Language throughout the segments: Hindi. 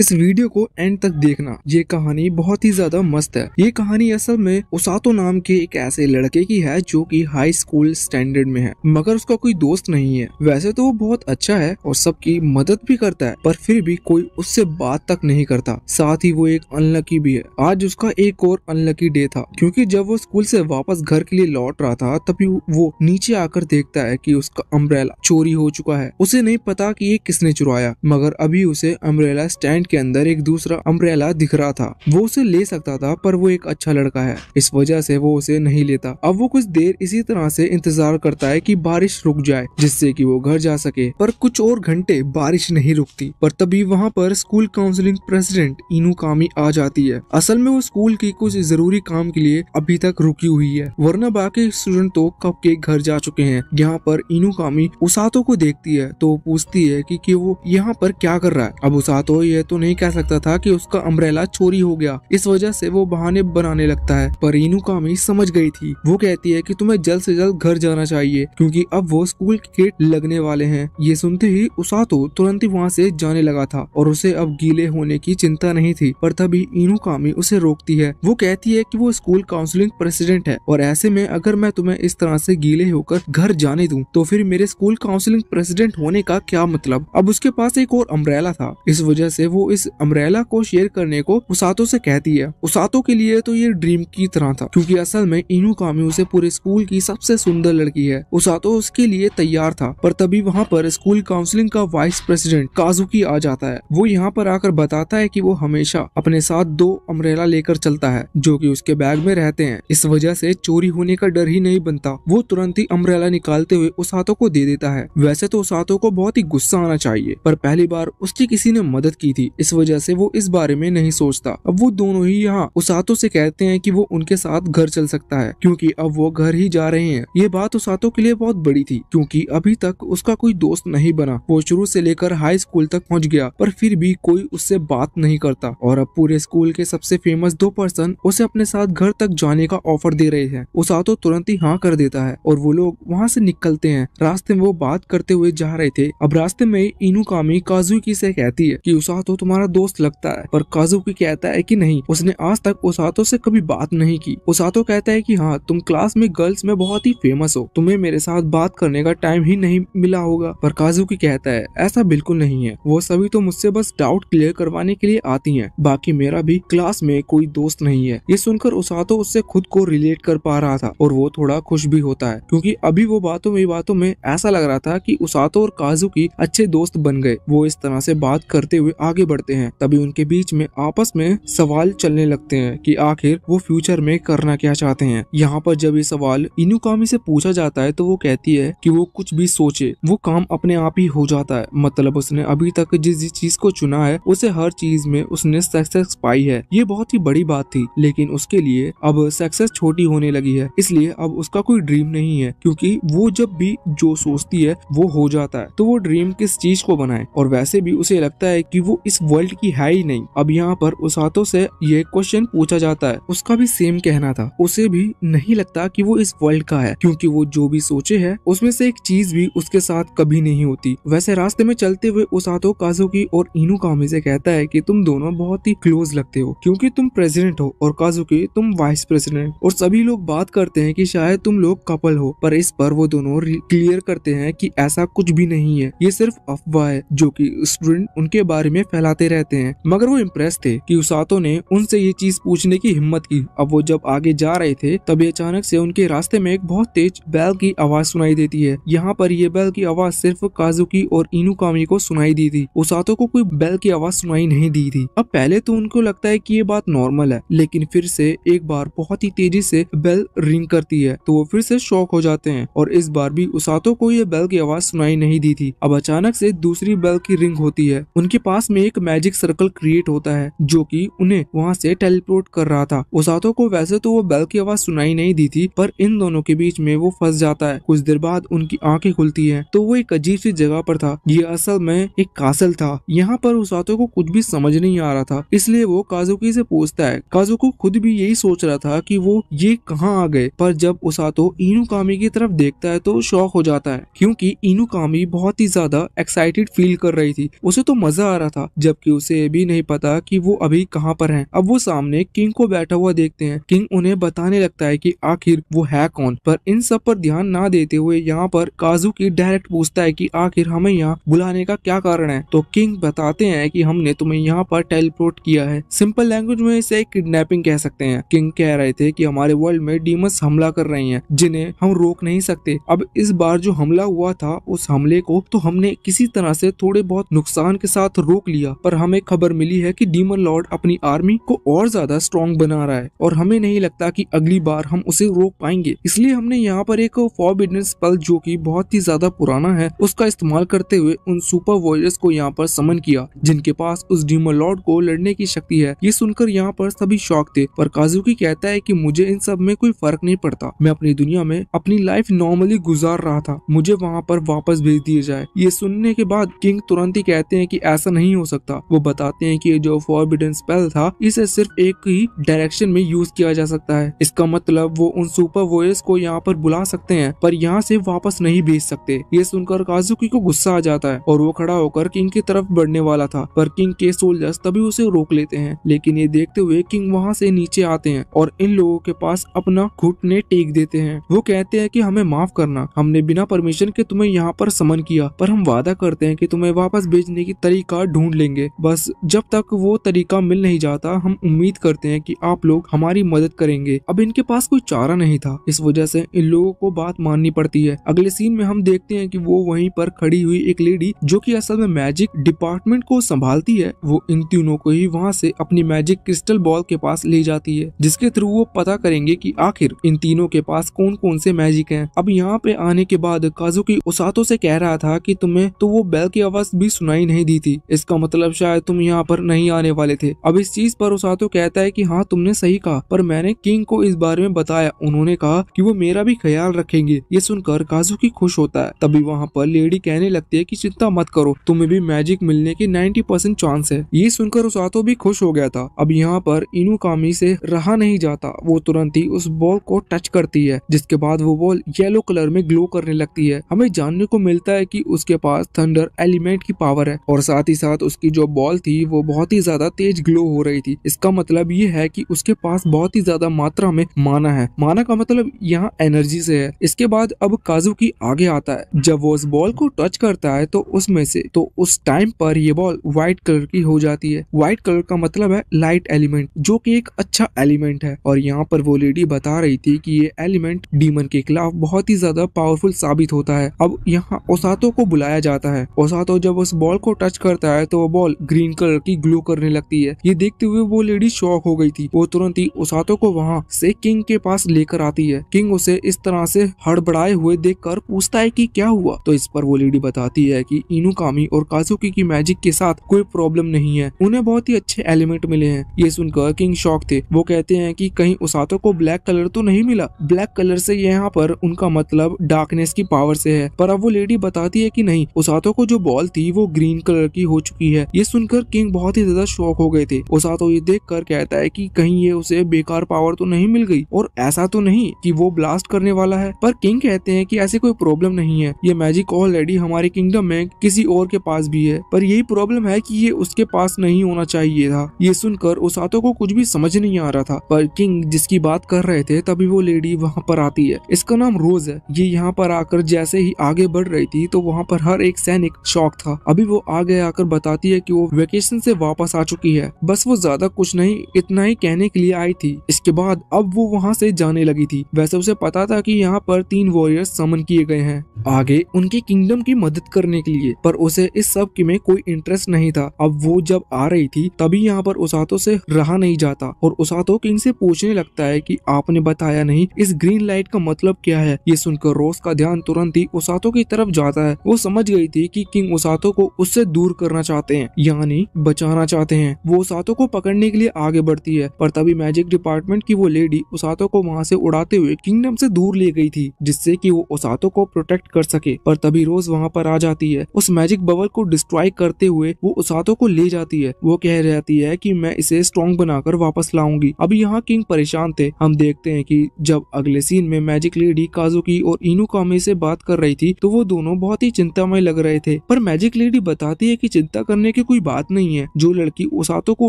इस वीडियो को एंड तक देखना ये कहानी बहुत ही ज्यादा मस्त है ये कहानी असल में उसातो नाम के एक ऐसे लड़के की है जो कि हाई स्कूल स्टैंडर्ड में है मगर उसका कोई दोस्त नहीं है वैसे तो वो बहुत अच्छा है और सबकी मदद भी करता है पर फिर भी कोई उससे बात तक नहीं करता साथ ही वो एक अनलकी भी है आज उसका एक और अनलकी डे था क्यूँकी जब वो स्कूल ऐसी वापस घर के लिए लौट रहा था तभी वो नीचे आकर देखता है की उसका अम्ब्रेला चोरी हो चुका है उसे नहीं पता की ये किसने चुराया मगर अभी उसे अम्ब्रेला स्टैंड रेस्टोरेंट के अंदर एक दूसरा अम्ब्रेला दिख रहा था वो उसे ले सकता था पर वो एक अच्छा लड़का है इस वजह से वो उसे नहीं लेता अब वो कुछ देर इसी तरह से इंतजार करता है कि बारिश रुक जाए जिससे कि वो घर जा सके पर कुछ और घंटे बारिश नहीं रुकती पर तभी वहाँ पर स्कूल काउंसिलिंग प्रेसिडेंट इनू कामी आ जाती है असल में वो स्कूल की कुछ जरूरी काम के लिए अभी तक रुकी हुई है वरना बाकी स्टूडेंट तो कब के घर जा चुके हैं यहाँ पर इनू कामी उसातो को देखती है तो पूछती है की वो यहाँ पर क्या कर रहा है अब उसातो ये तो तो नहीं कह सकता था कि उसका अम्ब्रेला चोरी हो गया इस वजह से वो बहाने बनाने लगता है पर रीनू कामी समझ गई थी वो कहती है कि तुम्हें जल्द से जल्द घर जाना चाहिए क्योंकि अब वो स्कूल के गेट लगने वाले हैं ये सुनते ही तो तुरंत ही वहाँ से जाने लगा था और उसे अब गीले होने की चिंता नहीं थी पर तभी इनू कामी उसे रोकती है वो कहती है की वो स्कूल काउंसिलिंग प्रेसिडेंट है और ऐसे में अगर मैं तुम्हें इस तरह ऐसी गीले होकर घर जाने दूँ तो फिर मेरे स्कूल काउंसिलिंग प्रेसिडेंट होने का क्या मतलब अब उसके पास एक और अम्ब्रेला था इस वजह से वो इस अम्ब्रेला को शेयर करने को उसातो से कहती है उसातो के लिए तो ये ड्रीम की तरह था क्योंकि असल में इनू कामी उसे पूरे स्कूल की सबसे सुंदर लड़की है उसातो उसके लिए तैयार था पर तभी वहाँ पर स्कूल काउंसिलिंग का वाइस प्रेसिडेंट काजुकी आ जाता है वो यहाँ पर आकर बताता है की वो हमेशा अपने साथ दो अम्ब्रेला लेकर चलता है जो की उसके बैग में रहते हैं इस वजह ऐसी चोरी होने का डर ही नहीं बनता वो तुरंत ही अम्ब्रेला निकालते हुए उसातो को दे देता है वैसे तो उसातो को बहुत ही गुस्सा आना चाहिए पर पहली बार उसकी किसी ने मदद की थी इस वजह से वो इस बारे में नहीं सोचता अब वो दोनों ही यहाँ उसातो से कहते हैं कि वो उनके साथ घर चल सकता है क्योंकि अब वो घर ही जा रहे हैं ये बात उसातो के लिए बहुत बड़ी थी क्योंकि अभी तक उसका कोई दोस्त नहीं बना वो शुरू से लेकर हाई स्कूल तक पहुँच गया पर फिर भी कोई उससे बात नहीं करता और अब पूरे स्कूल के सबसे फेमस दो पर्सन उसे अपने साथ घर तक जाने का ऑफर दे रहे हैं उसातो तुरंत ही हाँ कर देता है और वो लोग वहाँ से निकलते हैं रास्ते में वो बात करते हुए जा रहे थे अब रास्ते में इनू कामी काजुकी से कहती है कि उसातो तुम्हारा दोस्त लगता है पर काजुकी कहता है कि नहीं उसने आज तक ओसातो से कभी बात नहीं की ओसातो कहता है कि हाँ तुम क्लास में गर्ल्स में बहुत ही फेमस हो तुम्हें मेरे साथ बात करने का टाइम ही नहीं मिला होगा पर काजुकी कहता है ऐसा बिल्कुल नहीं है वो सभी तो मुझसे बस डाउट क्लियर करवाने के लिए आती है बाकी मेरा भी क्लास में कोई दोस्त नहीं है ये सुनकर ओसातो उससे खुद को रिलेट कर पा रहा था और वो थोड़ा खुश भी होता है क्योंकि अभी वो बातों में बातों में ऐसा लग रहा था कि उसातो और काजू की अच्छे दोस्त बन गए वो इस तरह से बात करते हुए आगे बढ़ बढ़ते हैं तभी उनके बीच में आपस में सवाल चलने लगते हैं कि आखिर वो फ्यूचर में करना क्या चाहते हैं यहाँ पर जब ये सवाल इनुकामी से पूछा जाता है तो वो कहती है कि वो कुछ भी सोचे वो काम अपने आप ही हो जाता है मतलब उसने अभी तक जिस जिस चीज को चुना है उसे हर चीज में उसने सक्सेस पाई है ये बहुत ही बड़ी बात थी लेकिन उसके लिए अब सक्सेस छोटी होने लगी है इसलिए अब उसका कोई ड्रीम नहीं है क्योंकि वो जब भी जो सोचती है वो हो जाता है तो वो ड्रीम किस चीज को बनाए और वैसे भी उसे लगता है कि वो इस वर्ल्ड की है ही नहीं अब यहाँ पर उसातो से ये क्वेश्चन पूछा जाता है उसका भी सेम कहना था उसे भी नहीं लगता कि वो इस वर्ल्ड का है क्योंकि वो जो भी सोचे है उसमें से एक चीज भी उसके साथ कभी नहीं होती वैसे रास्ते में चलते हुए उसातो काजुकी और इनू कामी से कहता है की तुम दोनों बहुत ही क्लोज लगते हो क्यूँकी तुम प्रेसिडेंट हो और काजुकी तुम वाइस प्रेसिडेंट और सभी लोग बात करते हैं की शायद तुम लोग कपल हो पर इस पर वो दोनों क्लियर करते हैं की ऐसा कुछ भी नहीं है ये सिर्फ अफवाह है जो की स्टूडेंट उनके बारे में फैला फैलाते रहते हैं मगर वो इम्प्रेस थे कि उसातो ने उनसे ये चीज पूछने की हिम्मत की अब वो जब आगे जा रहे थे तभी अचानक से उनके रास्ते में एक बहुत तेज बैल की आवाज सुनाई देती है यहाँ पर ये बैल की आवाज सिर्फ काजुकी और इनुकामी को सुनाई दी थी उसातो को कोई बैल की आवाज सुनाई नहीं दी थी अब पहले तो उनको लगता है की ये बात नॉर्मल है लेकिन फिर से एक बार बहुत ही तेजी से बैल रिंग करती है तो वो फिर से शौक हो जाते हैं और इस बार भी उसातो को ये बैल की आवाज सुनाई नहीं दी थी अब अचानक से दूसरी बैल की रिंग होती है उनके पास में एक एक मैजिक सर्कल क्रिएट होता है जो कि उन्हें वहाँ से टेलीपोर्ट कर रहा था ओसातो को वैसे तो वो बेल की आवाज सुनाई नहीं दी थी पर इन दोनों के बीच में वो फंस जाता है कुछ देर बाद उनकी आंखें खुलती है तो वो एक अजीब सी जगह पर था ये असल में एक कासल था यहाँ पर ओसातो को कुछ भी समझ नहीं आ रहा था इसलिए वो काजुकी से पूछता है काजुको खुद भी यही सोच रहा था की वो ये कहाँ आ गए पर जब ओसातो कामी की तरफ देखता है तो शौक हो जाता है क्योंकि कामी बहुत ही ज्यादा एक्साइटेड फील कर रही थी उसे तो मजा आ रहा था जबकि उसे ये भी नहीं पता कि वो अभी कहाँ पर हैं अब वो सामने किंग को बैठा हुआ देखते हैं किंग उन्हें बताने लगता है कि आखिर वो है कौन पर इन सब पर ध्यान ना देते हुए यहाँ पर काजू की डायरेक्ट पूछता है कि आखिर हमें यहाँ बुलाने का क्या कारण है तो किंग बताते हैं कि हमने तुम्हें यहाँ पर टेलीपोर्ट किया है सिंपल लैंग्वेज में इसे किडनेपिंग कह सकते हैं किंग कह रहे थे कि हमारे वर्ल्ड में डीमस हमला कर रहे हैं जिन्हें हम रोक नहीं सकते अब इस बार जो हमला हुआ था उस हमले को तो हमने किसी तरह से थोड़े बहुत नुकसान के साथ रोक लिया पर हमें खबर मिली है कि डीमन लॉर्ड अपनी आर्मी को और ज्यादा स्ट्रॉन्ग बना रहा है और हमें नहीं लगता कि अगली बार हम उसे रोक पाएंगे इसलिए हमने यहाँ पर एक फॉरबिडन पल जो कि बहुत ही ज्यादा पुराना है उसका इस्तेमाल करते हुए उन सुपर वॉरियर्स को यहाँ पर समन किया जिनके पास उस डीमन लॉर्ड को लड़ने की शक्ति है ये सुनकर यहाँ पर सभी शौक थे पर काजुकी कहता है की मुझे इन सब में कोई फर्क नहीं पड़ता मैं अपनी दुनिया में अपनी लाइफ नॉर्मली गुजार रहा था मुझे वहाँ पर वापस भेज दिया जाए ये सुनने के बाद किंग तुरंत ही कहते हैं की ऐसा नहीं हो सकता सकता वो बताते हैं कि जो फॉरबिडन स्पेल था इसे सिर्फ एक ही डायरेक्शन में यूज किया जा सकता है इसका मतलब वो उन सुपर वॉयर्स को यहाँ पर बुला सकते हैं पर यहाँ से वापस नहीं भेज सकते ये सुनकर काजुकी को गुस्सा आ जाता है और वो खड़ा होकर किंग की तरफ बढ़ने वाला था पर किंग के सोल्जर्स तभी उसे रोक लेते हैं लेकिन ये देखते हुए किंग वहाँ से नीचे आते हैं और इन लोगों के पास अपना घुटने टेक देते हैं वो कहते हैं कि हमें माफ करना हमने बिना परमिशन के तुम्हें यहाँ पर समन किया पर हम वादा करते हैं कि तुम्हें वापस भेजने की तरीका ढूंढ लेंगे करेंगे बस जब तक वो तरीका मिल नहीं जाता हम उम्मीद करते हैं कि आप लोग हमारी मदद करेंगे अब इनके पास कोई चारा नहीं था इस वजह से इन लोगों को बात माननी पड़ती है अगले सीन में हम देखते हैं कि वो वहीं पर खड़ी हुई एक लेडी जो कि असल में मैजिक डिपार्टमेंट को संभालती है वो इन तीनों को ही वहाँ से अपनी मैजिक क्रिस्टल बॉल के पास ले जाती है जिसके थ्रू वो पता करेंगे की आखिर इन तीनों के पास कौन कौन से मैजिक है अब यहाँ पे आने के बाद की उसातों से कह रहा था की तुम्हें तो वो बैल की आवाज भी सुनाई नहीं दी थी इसका मतलब मतलब शायद तुम यहाँ पर नहीं आने वाले थे अब इस चीज पर उसातो कहता है की हाँ तुमने सही कहा पर मैंने किंग को इस बारे में बताया उन्होंने कहा की वो मेरा भी ख्याल रखेंगे ये सुनकर काजुकी खुश होता है तभी वहाँ पर लेडी कहने लगती है की चिंता मत करो तुम्हें भी मैजिक मिलने के नाइन्टी परसेंट चांस है ये सुनकर उसातो भी खुश हो गया था अब यहाँ पर इनू कामी से रहा नहीं जाता वो तुरंत ही उस बॉल को टच करती है जिसके बाद वो बॉल येलो कलर में ग्लो करने लगती है हमें जानने को मिलता है कि उसके पास थंडर एलिमेंट की पावर है और साथ ही साथ उसकी जो बॉल थी वो बहुत ही ज्यादा तेज ग्लो हो रही थी इसका मतलब ये है कि उसके पास बहुत ही ज्यादा मात्रा में माना है माना का मतलब यहाँ एनर्जी से है इसके बाद अब काजू की आगे आता है जब वो उस बॉल को टच करता है तो उसमें से तो उस टाइम पर ये बॉल व्हाइट कलर की हो जाती है व्हाइट कलर का मतलब है लाइट एलिमेंट जो की एक अच्छा एलिमेंट है और यहाँ पर वो लेडी बता रही थी की ये एलिमेंट डीमन के खिलाफ बहुत ही ज्यादा पावरफुल साबित होता है अब यहाँ ओसातो को बुलाया जाता है ओसातो जब उस बॉल को टच करता है तो वो बॉल ग्रीन कलर की ग्लो करने लगती है ये देखते हुए वो लेडी शॉक हो गई थी वो तुरंत ही उसातो को वहाँ से किंग के पास लेकर आती है किंग उसे इस तरह से हड़बड़ाए हुए देख कर पूछता है की क्या हुआ तो इस पर वो लेडी बताती है की कामी और काजुकी की मैजिक के साथ कोई प्रॉब्लम नहीं है उन्हें बहुत ही अच्छे एलिमेंट मिले हैं ये सुनकर किंग शॉक थे वो कहते हैं की कहीं उसातो को ब्लैक कलर तो नहीं मिला ब्लैक कलर से यहाँ पर उनका मतलब डार्कनेस की पावर से है पर अब वो लेडी बताती है कि नहीं उसातो को जो बॉल थी वो ग्रीन कलर की हो चुकी है है ये सुनकर किंग बहुत ही ज्यादा शौक हो गए थे ओसातो ये देख कर कहता है की कहीं ये उसे बेकार पावर तो नहीं मिल गई और ऐसा तो नहीं की वो ब्लास्ट करने वाला है पर किंग कहते हैं की ऐसी कोई प्रॉब्लम नहीं है ये मैजिक ऑलरेडी हमारे किंगडम में किसी और के पास भी है पर यही प्रॉब्लम है की ये उसके पास नहीं होना चाहिए था ये सुनकर ओसातो को कुछ भी समझ नहीं आ रहा था पर किंग जिसकी बात कर रहे थे तभी वो लेडी वहाँ पर आती है इसका नाम रोज है ये यहाँ पर आकर जैसे ही आगे बढ़ रही थी तो वहाँ पर हर एक सैनिक शौक था अभी वो आगे आकर बताती है है कि वो वेकेशन से वापस आ चुकी है बस वो ज्यादा कुछ नहीं इतना ही कहने के लिए आई थी इसके बाद अब वो वहाँ से जाने लगी थी वैसे उसे पता था कि यहाँ पर तीन वॉरियर्स समन किए गए हैं आगे उनकी किंगडम की मदद करने के लिए पर उसे इस सब में कोई इंटरेस्ट नहीं था अब वो जब आ रही थी तभी यहाँ पर उसातो से रहा नहीं जाता और उसातो किंग से पूछने लगता है की आपने बताया नहीं इस ग्रीन लाइट का मतलब क्या है ये सुनकर रोज का ध्यान तुरंत ही उसातो की तरफ जाता है वो समझ गई थी कि किंग उसातो को उससे दूर करना चाहते हैं हैं यानी बचाना चाहते हैं वो उसातो को पकड़ने के लिए आगे बढ़ती है पर तभी मैजिक डिपार्टमेंट की वो लेडी उसातो को वहाँ से उड़ाते हुए किंगडम से दूर ले गई थी जिससे कि वो उसातो को प्रोटेक्ट कर सके पर तभी रोज वहाँ पर आ जाती है उस मैजिक बबल को डिस्ट्रॉय करते हुए वो उसातो को ले जाती है वो कह रहती है की मैं इसे स्ट्रॉन्ग बनाकर वापस लाऊंगी अभी यहाँ किंग परेशान थे हम देखते हैं की जब अगले सीन में मैजिक लेडी काजुकी और इनू कामे से बात कर रही थी तो वो दोनों बहुत ही चिंतामय लग रहे थे पर मैजिक लेडी बताती है की चिंता करने की कोई बात नहीं है जो लड़की ओसातो को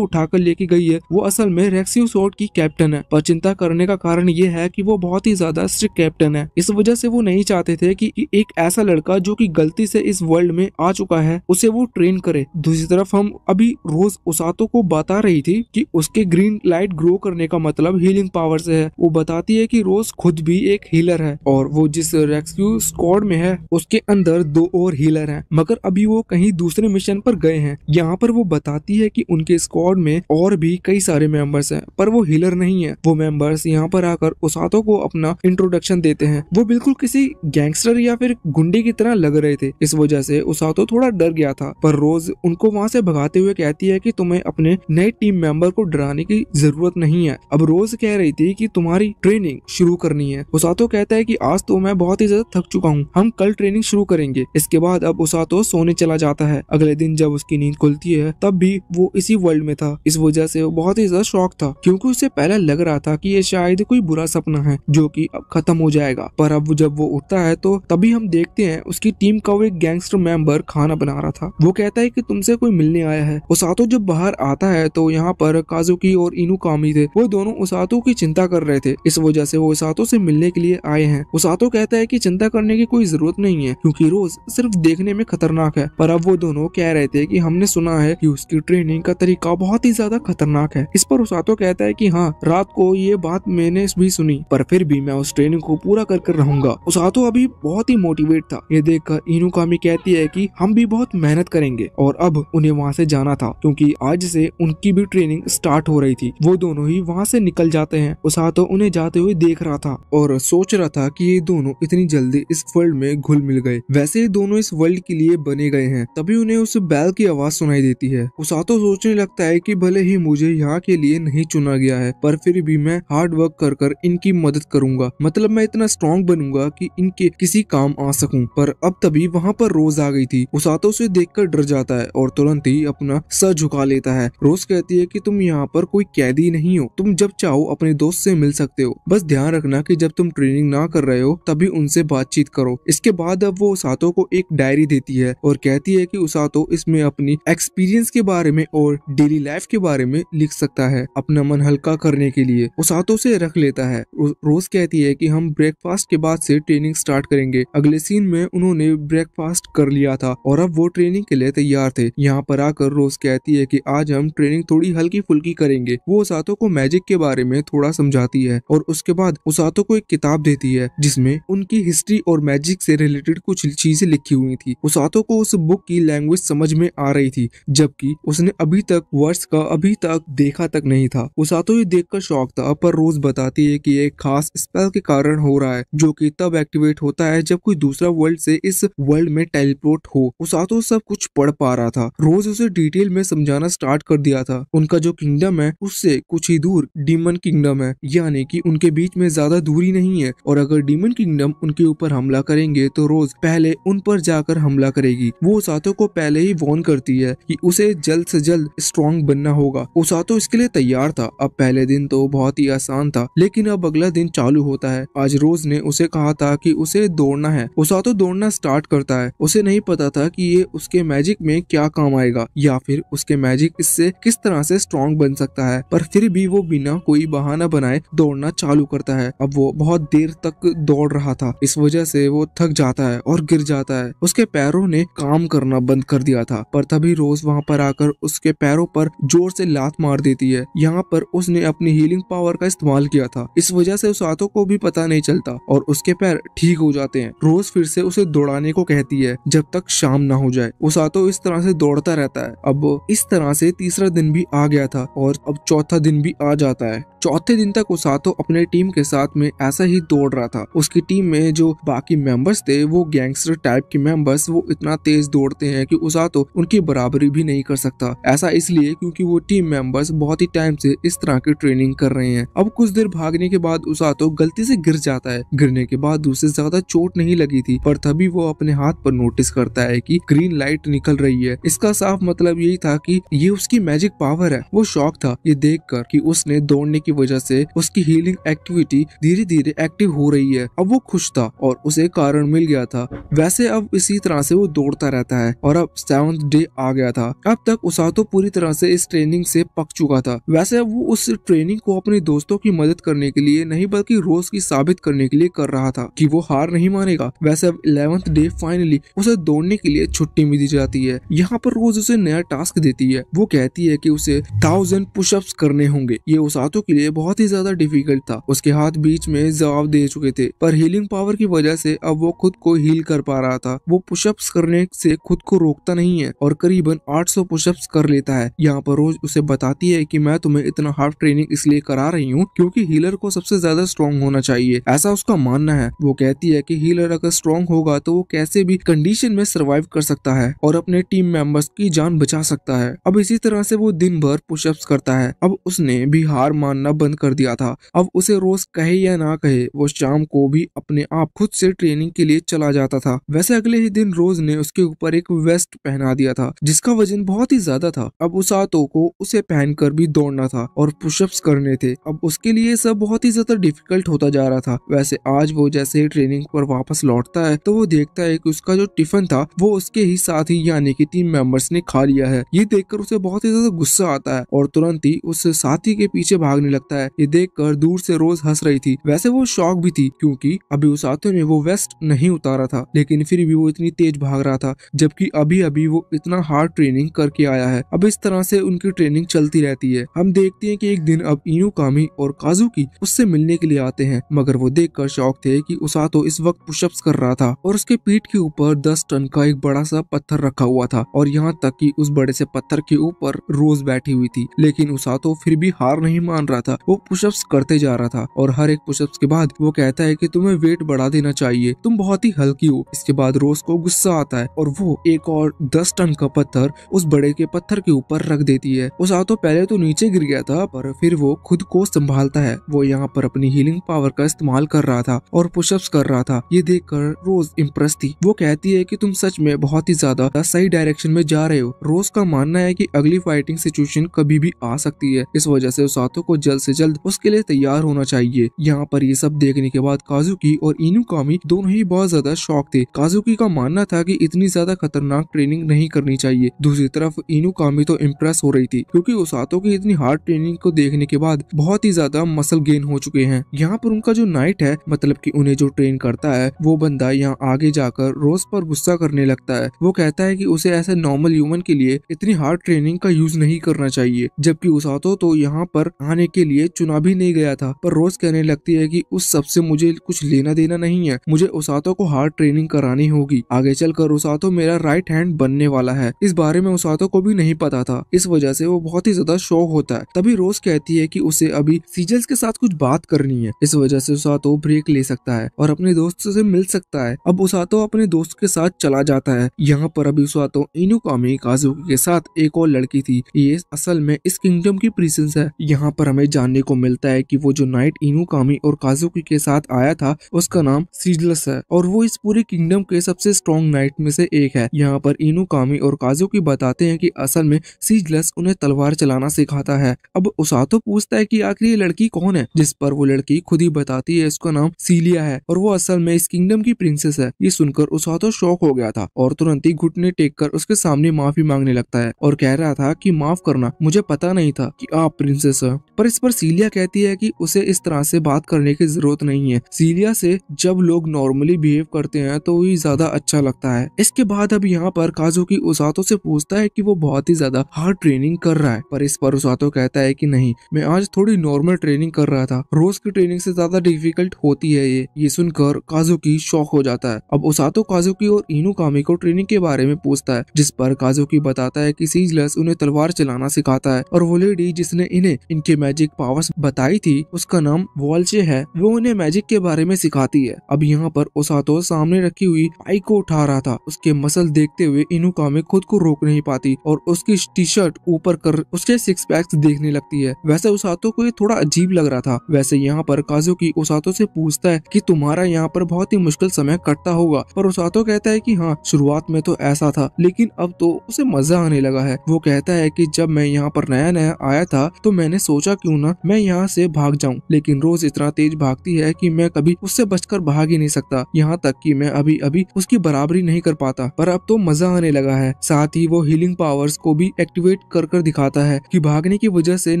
उठाकर लेके गई है वो असल में रेक्सियो सोर्ट की कैप्टन है पर चिंता करने का कारण ये है कि वो बहुत ही ज्यादा स्ट्रिक्ट कैप्टन है इस वजह से वो नहीं चाहते थे कि एक ऐसा लड़का जो कि गलती से इस वर्ल्ड में आ चुका है उसे वो ट्रेन करे दूसरी तरफ हम अभी रोज उसातो को बता रही थी कि उसके ग्रीन लाइट ग्रो करने का मतलब हीलिंग पावर से है वो बताती है कि रोज खुद भी एक हीलर है और वो जिस रेस्क्यू स्क्वाड में है उसके अंदर दो और हीलर हैं मगर अभी वो कहीं दूसरे मिशन पर गए हैं यहाँ पर वो बताती है कि उनके स्क्वाड में और भी कई सारे मेंबर्स हैं पर वो हिलर नहीं है वो मेंबर्स यहाँ पर आकर उसातो को अपना इंट्रोडक्शन देते हैं वो बिल्कुल किसी गैंगस्टर या फिर गुंडे की तरह लग रहे थे इस वजह से उसातो थोड़ा डर गया था पर रोज उनको वहाँ से भगाते हुए कहती है की तुम्हें अपने नए टीम मेंबर को डराने की जरूरत नहीं है अब रोज कह रही थी की तुम्हारी ट्रेनिंग शुरू करनी है उसातो कहता है की आज तो मैं बहुत ही ज्यादा थक चुका हूँ हम कल ट्रेनिंग शुरू करेंगे इसके बाद अब उसातो सोने चला जाता है अगले दिन जब उसकी नींद खुलती है तब भी वो इसी वर्ल्ड में था इस वजह से वो बहुत ही ज्यादा शौक था क्योंकि उसे पहले लग रहा था कि ये शायद कोई बुरा सपना है जो कि अब खत्म हो जाएगा पर अब जब वो उठता है तो तभी हम देखते हैं उसकी टीम का वो एक गैंगस्टर मेंबर खाना बना रहा था वो कहता है कि तुमसे कोई मिलने आया है उसातो जब बाहर आता है तो यहाँ पर काजुकी और इनू कामी थे वो दोनों उसातो की चिंता कर रहे थे इस वजह से वो उसातो से मिलने के लिए आए हैं उसातो कहता है की चिंता करने की कोई जरूरत नहीं है क्यूँकी रोज सिर्फ देखने में खतरनाक है पर अब वो दोनों कह रहे थे की हम हमने सुना है कि उसकी ट्रेनिंग का तरीका बहुत ही ज्यादा खतरनाक है इस पर उसातो कहता है कि हाँ रात को ये बात मैंने भी सुनी पर फिर भी मैं उस ट्रेनिंग को पूरा कर कर रहूंगा उसातो अभी बहुत ही मोटिवेट था ये देखकर इनुकामी कहती है की हम भी बहुत मेहनत करेंगे और अब उन्हें वहाँ से जाना था क्यूँकी आज से उनकी भी ट्रेनिंग स्टार्ट हो रही थी वो दोनों ही वहाँ से निकल जाते हैं उसातो उन्हें जाते हुए देख रहा था और सोच रहा था की ये दोनों इतनी जल्दी इस वर्ल्ड में घुल मिल गए वैसे दोनों इस वर्ल्ड के लिए बने गए हैं तभी उन्हें उस बैल की आवाज आवाज सुनाई देती है उसातो सोचने लगता है कि भले ही मुझे यहाँ के लिए नहीं चुना गया है पर फिर भी मैं हार्ड वर्क कर कर इनकी मदद करूंगा मतलब मैं इतना स्ट्रॉन्ग बनूंगा कि इनके किसी काम आ सकूं पर अब तभी वहाँ पर रोज आ गई थी उसातो उसे कर डर जाता है और तुरंत ही अपना सर झुका लेता है रोज कहती है की तुम यहाँ पर कोई कैदी नहीं हो तुम जब चाहो अपने दोस्त से मिल सकते हो बस ध्यान रखना की जब तुम ट्रेनिंग ना कर रहे हो तभी उनसे बातचीत करो इसके बाद अब वो उसातो को एक डायरी देती है और कहती है की उसातो इसमें अपनी अपने एक्सपीरियंस के बारे में और डेली लाइफ के बारे में लिख सकता है अपना मन हल्का करने के लिए उस हाथों से रख लेता है रोज कहती है कि हम ब्रेकफास्ट के बाद से ट्रेनिंग स्टार्ट करेंगे अगले सीन में उन्होंने ब्रेकफास्ट कर लिया था और अब वो ट्रेनिंग के लिए तैयार थे यहाँ पर आकर रोज कहती है की आज हम ट्रेनिंग थोड़ी हल्की फुल्की करेंगे वो उसातो को मैजिक के बारे में थोड़ा समझाती है और उसके बाद उसातो को एक किताब देती है जिसमे उनकी हिस्ट्री और मैजिक से रिलेटेड कुछ चीजें लिखी हुई थी उसातो को उस बुक की लैंग्वेज समझ में आ रही थी जबकि उसने अभी तक वर्ष का अभी तक देखा तक नहीं था उसातो ये देखकर शौक था पर रोज बताती है कि एक खास स्पेल के कारण हो रहा है जो कि तब एक्टिवेट होता है जब कोई दूसरा वर्ल्ड से इस वर्ल्ड में टेलीपोर्ट हो उसातो सब कुछ पढ़ पा रहा था रोज उसे डिटेल में समझाना स्टार्ट कर दिया था उनका जो किंगडम है उससे कुछ ही दूर डीमन किंगडम है यानी कि उनके बीच में ज्यादा दूरी नहीं है और अगर डीमन किंगडम उनके ऊपर हमला करेंगे तो रोज पहले उन पर जाकर हमला करेगी वो सातों को पहले ही वॉर्न करती कहती है कि उसे जल्द से जल्द स्ट्रॉन्ग बनना होगा तो इसके लिए तैयार था अब पहले दिन तो बहुत ही आसान था लेकिन अब अगला दिन चालू होता है आज रोज ने उसे कहा था कि उसे दौड़ना है तो दौड़ना स्टार्ट करता है उसे नहीं पता था कि ये उसके मैजिक में क्या काम आएगा या फिर उसके मैजिक इससे किस तरह से स्ट्रॉन्ग बन सकता है पर फिर भी वो बिना कोई बहाना बनाए दौड़ना चालू करता है अब वो बहुत देर तक दौड़ रहा था इस वजह से वो थक जाता है और गिर जाता है उसके पैरों ने काम करना बंद कर दिया था पर तभी रोज वहां पर आकर उसके पैरों पर जोर से लात मार देती है यहाँ पर उसने अपनी हीलिंग पावर का इस्तेमाल किया था इस वजह से हाथों को भी पता नहीं चलता और उसके पैर ठीक हो जाते हैं रोज फिर से उसे दौड़ाने को कहती है जब तक शाम ना हो जाए हाथों इस तरह से दौड़ता रहता है अब इस तरह से तीसरा दिन भी आ गया था और अब चौथा दिन भी आ जाता है चौथे दिन तक उसातो अपने टीम के साथ में ऐसा ही दौड़ रहा था उसकी टीम में जो बाकी मेंबर्स थे वो गैंगस्टर टाइप के मेंबर्स वो इतना तेज दौड़ते हैं कि उसातो उनकी बराबरी भी नहीं कर सकता ऐसा इसलिए क्योंकि वो टीम मेंबर्स बहुत ही टाइम से इस तरह की ट्रेनिंग कर रहे हैं अब कुछ देर भागने के बाद उसातो गलती से गिर जाता है गिरने के बाद उसे ज्यादा चोट नहीं लगी थी पर तभी वो अपने हाथ पर नोटिस करता है की ग्रीन लाइट निकल रही है इसका साफ मतलब यही था की ये उसकी मैजिक पावर है वो शौक था ये देख कर की उसने दौड़ने की वजह से उसकी हीलिंग एक्टिविटी धीरे धीरे एक्टिव हो रही है अब वो खुश था और उसे कारण मिल गया था वैसे अब इसी तरह से वो दौड़ता रहता है और अब सेवन डे आ गया था अब तक उसातो पूरी तरह से इस ट्रेनिंग से पक चुका था वैसे वो उस ट्रेनिंग को अपने दोस्तों की मदद करने के लिए नहीं बल्कि रोज की साबित करने के लिए कर रहा था कि वो हार नहीं मानेगा वैसे अब इलेवंथ डे फाइनली उसे दौड़ने के लिए छुट्टी भी दी जाती है यहाँ पर रोज उसे नया टास्क देती है वो कहती है की उसे थाउजेंड पुशअप्स करने होंगे ये उसातो के लिए बहुत ही ज्यादा डिफिकल्ट था उसके हाथ बीच में जवाब दे चुके थे पर हीलिंग पावर की वजह से अब वो खुद को हील कर पा रहा था वो पुशअप्स करने से खुद को रोकता नहीं है और करीबन 800 पुशअप्स कर लेता है यहाँ पर रोज उसे बताती है कि मैं तुम्हें इतना हार्ड ट्रेनिंग इसलिए करा रही हूँ क्योंकि हीलर को सबसे ज्यादा स्ट्रॉन्ग होना चाहिए ऐसा उसका मानना है वो कहती है कि हीलर अगर स्ट्रॉन्ग होगा तो वो कैसे भी कंडीशन में सर्वाइव कर सकता है और अपने टीम मेंबर्स की जान बचा सकता है अब इसी तरह से वो दिन भर पुशअप्स करता है अब उसने भी हार मानना बंद कर दिया था अब उसे रोज कहे या ना कहे वो शाम को भी अपने आप खुद से ट्रेनिंग के लिए चला जाता था वैसे अगले ही दिन रोज ने उसके ऊपर एक वेस्ट पहना दिया था जिसका वजन बहुत ही ज्यादा था अब उस हाथों को उसे पहनकर भी दौड़ना था और पुशअप्स करने थे अब उसके लिए सब बहुत ही ज्यादा डिफिकल्ट होता जा रहा था वैसे आज वो जैसे ट्रेनिंग पर वापस लौटता है तो वो देखता है कि उसका जो टिफिन था वो उसके ही साथ ही यानी कि टीम मेंबर्स ने खा लिया है ये देखकर उसे बहुत ही ज्यादा गुस्सा आता है और तुरंत ही उस साथी के पीछे भागने लगता है ये कर दूर से रोज हंस रही थी वैसे वो शौक भी थी क्यूँकी अभी उस हाथों ने वो वेस्ट नहीं उतारा था लेकिन फिर भी वो इतनी तेज भाग रहा था जबकि अभी अभी वो इतना कितना हार्ड ट्रेनिंग करके आया है अब इस तरह से उनकी ट्रेनिंग चलती रहती है हम देखते हैं कि एक दिन अब इनू कामी और की उससे मिलने के लिए आते हैं मगर वो देख कर शौक थे की उषा तो इस वक्त पुशअप्स कर रहा था और उसके पीठ के ऊपर दस टन का एक बड़ा सा पत्थर रखा हुआ था और यहाँ तक की उस बड़े से पत्थर के ऊपर रोज बैठी हुई थी लेकिन उषा तो फिर भी हार नहीं मान रहा था वो पुशअप्स करते जा रहा था और हर एक पुशअप्स के बाद वो कहता है कि तुम्हें वेट बढ़ा देना चाहिए तुम बहुत ही हल्की हो इसके बाद रोज को गुस्सा आता है और वो एक और दस टन का का पत्थर उस बड़े के पत्थर के ऊपर रख देती है उस आतो पहले तो नीचे गिर गया था पर फिर वो खुद को संभालता है वो यहाँ पर अपनी हीलिंग पावर का इस्तेमाल कर रहा था और पुशअप्स कर रहा था ये देख कर रोज इम्प्रेस थी वो कहती है की तुम सच में बहुत ही ज्यादा सही डायरेक्शन में जा रहे हो रोज का मानना है की अगली फाइटिंग सिचुएशन कभी भी आ सकती है इस वजह से उस आतो को जल्द ऐसी जल्द उसके लिए तैयार होना चाहिए यहाँ पर ये सब देखने के बाद काजुकी और इनुकामी दोनों ही बहुत ज्यादा शौक थे काजुकी का मानना था कि इतनी ज्यादा खतरनाक ट्रेनिंग नहीं करनी होनी चाहिए दूसरी तरफ इनू कामी तो इम्प्रेस हो रही थी क्योंकि ओसातो की इतनी हार्ड ट्रेनिंग को देखने के बाद बहुत ही ज्यादा मसल गेन हो चुके हैं यहाँ पर उनका जो नाइट है मतलब की उन्हें जो ट्रेन करता है वो बंदा यहाँ आगे जाकर रोज पर गुस्सा करने लगता है वो कहता है की उसे ऐसे नॉर्मल ह्यूमन के लिए इतनी हार्ड ट्रेनिंग का यूज नहीं करना चाहिए जबकि उसातो तो यहाँ पर आने के लिए चुना भी नहीं गया था पर रोज कहने लगती है कि उस सबसे मुझे कुछ लेना देना नहीं है मुझे उसातो को हार्ड ट्रेनिंग करानी होगी आगे चलकर उसातो मेरा राइट हैंड बनने वाला है है इस बारे में उसातो को भी नहीं पता था इस वजह से वो बहुत ही ज्यादा शौक होता है तभी रोज कहती है कि उसे अभी सीजल्स के साथ कुछ बात करनी है इस वजह से उसातो ब्रेक ले सकता है और अपने दोस्त से मिल सकता है अब उसातो अपने दोस्त के साथ चला जाता है यहाँ पर अभी उसातो इनू कामी काजुकी के साथ एक और लड़की थी ये असल में इस किंगडम की प्रिंसेस है यहाँ पर हमें जानने को मिलता है की वो जो नाइट इनू कामी और काजुकी के साथ आया था उसका नाम सीजलस है और वो इस पूरे किंगडम के सबसे स्ट्रॉन्ग नाइट में से एक है यहाँ पर इनू कामी और और की बताते हैं कि असल में सीजलस उन्हें तलवार चलाना सिखाता है अब उसातो पूछता है कि आखिर ये लड़की कौन है जिस पर वो लड़की खुद ही बताती है इसका नाम सीलिया है और वो असल में इस किंगडम की प्रिंसेस है ये सुनकर उसातो शौक हो गया था और तुरंत ही घुटने टेक कर उसके सामने माफी मांगने लगता है और कह रहा था की माफ करना मुझे पता नहीं था की आप प्रिंसेस है पर इस पर सीलिया कहती है की उसे इस तरह से बात करने की जरूरत नहीं है सीलिया से जब लोग नॉर्मली बिहेव करते हैं तो ही ज्यादा अच्छा लगता है इसके बाद अब यहाँ पर काजू की उसा परोसातो से पूछता है कि वो बहुत ही ज्यादा हार्ड ट्रेनिंग कर रहा है पर इस पर उसातो कहता है कि नहीं मैं आज थोड़ी नॉर्मल ट्रेनिंग कर रहा था रोज की ट्रेनिंग से ज्यादा डिफिकल्ट होती है ये ये सुनकर काजुकी शौक हो जाता है अब उसातो काजुकी और इनू कामी को ट्रेनिंग के बारे में पूछता है जिस पर काजुकी बताता है की सीजलस उन्हें तलवार चलाना सिखाता है और वो लेडी जिसने इन्हें इनके मैजिक पावर्स बताई थी उसका नाम वॉल्चे है वो उन्हें मैजिक के बारे में सिखाती है अब यहाँ पर उसातो सामने रखी हुई आई को उठा रहा था उसके मसल देखते हुए इनू कामे खुद को रोक नहीं पाती और उसकी टी शर्ट ऊपर कर उसके सिक्स पैक्स देखने लगती है वैसे उसातो को ये थोड़ा अजीब लग रहा था वैसे यहाँ पर की उसातो से पूछता है कि तुम्हारा यहाँ पर बहुत ही मुश्किल समय कटता होगा पर उसातो कहता है कि हाँ शुरुआत में तो ऐसा था लेकिन अब तो उसे मजा आने लगा है वो कहता है कि जब मैं यहाँ पर नया नया आया था तो मैंने सोचा क्यों ना मैं यहाँ से भाग जाऊँ लेकिन रोज इतना तेज भागती है कि मैं कभी उससे बचकर भाग ही नहीं सकता यहाँ तक कि मैं अभी अभी उसकी बराबरी नहीं कर पाता पर अब तो मजा आने लगा है साथ ही वो हीलिंग पावर्स को भी एक्टिवेट कर कर दिखाता है कि भागने की वजह से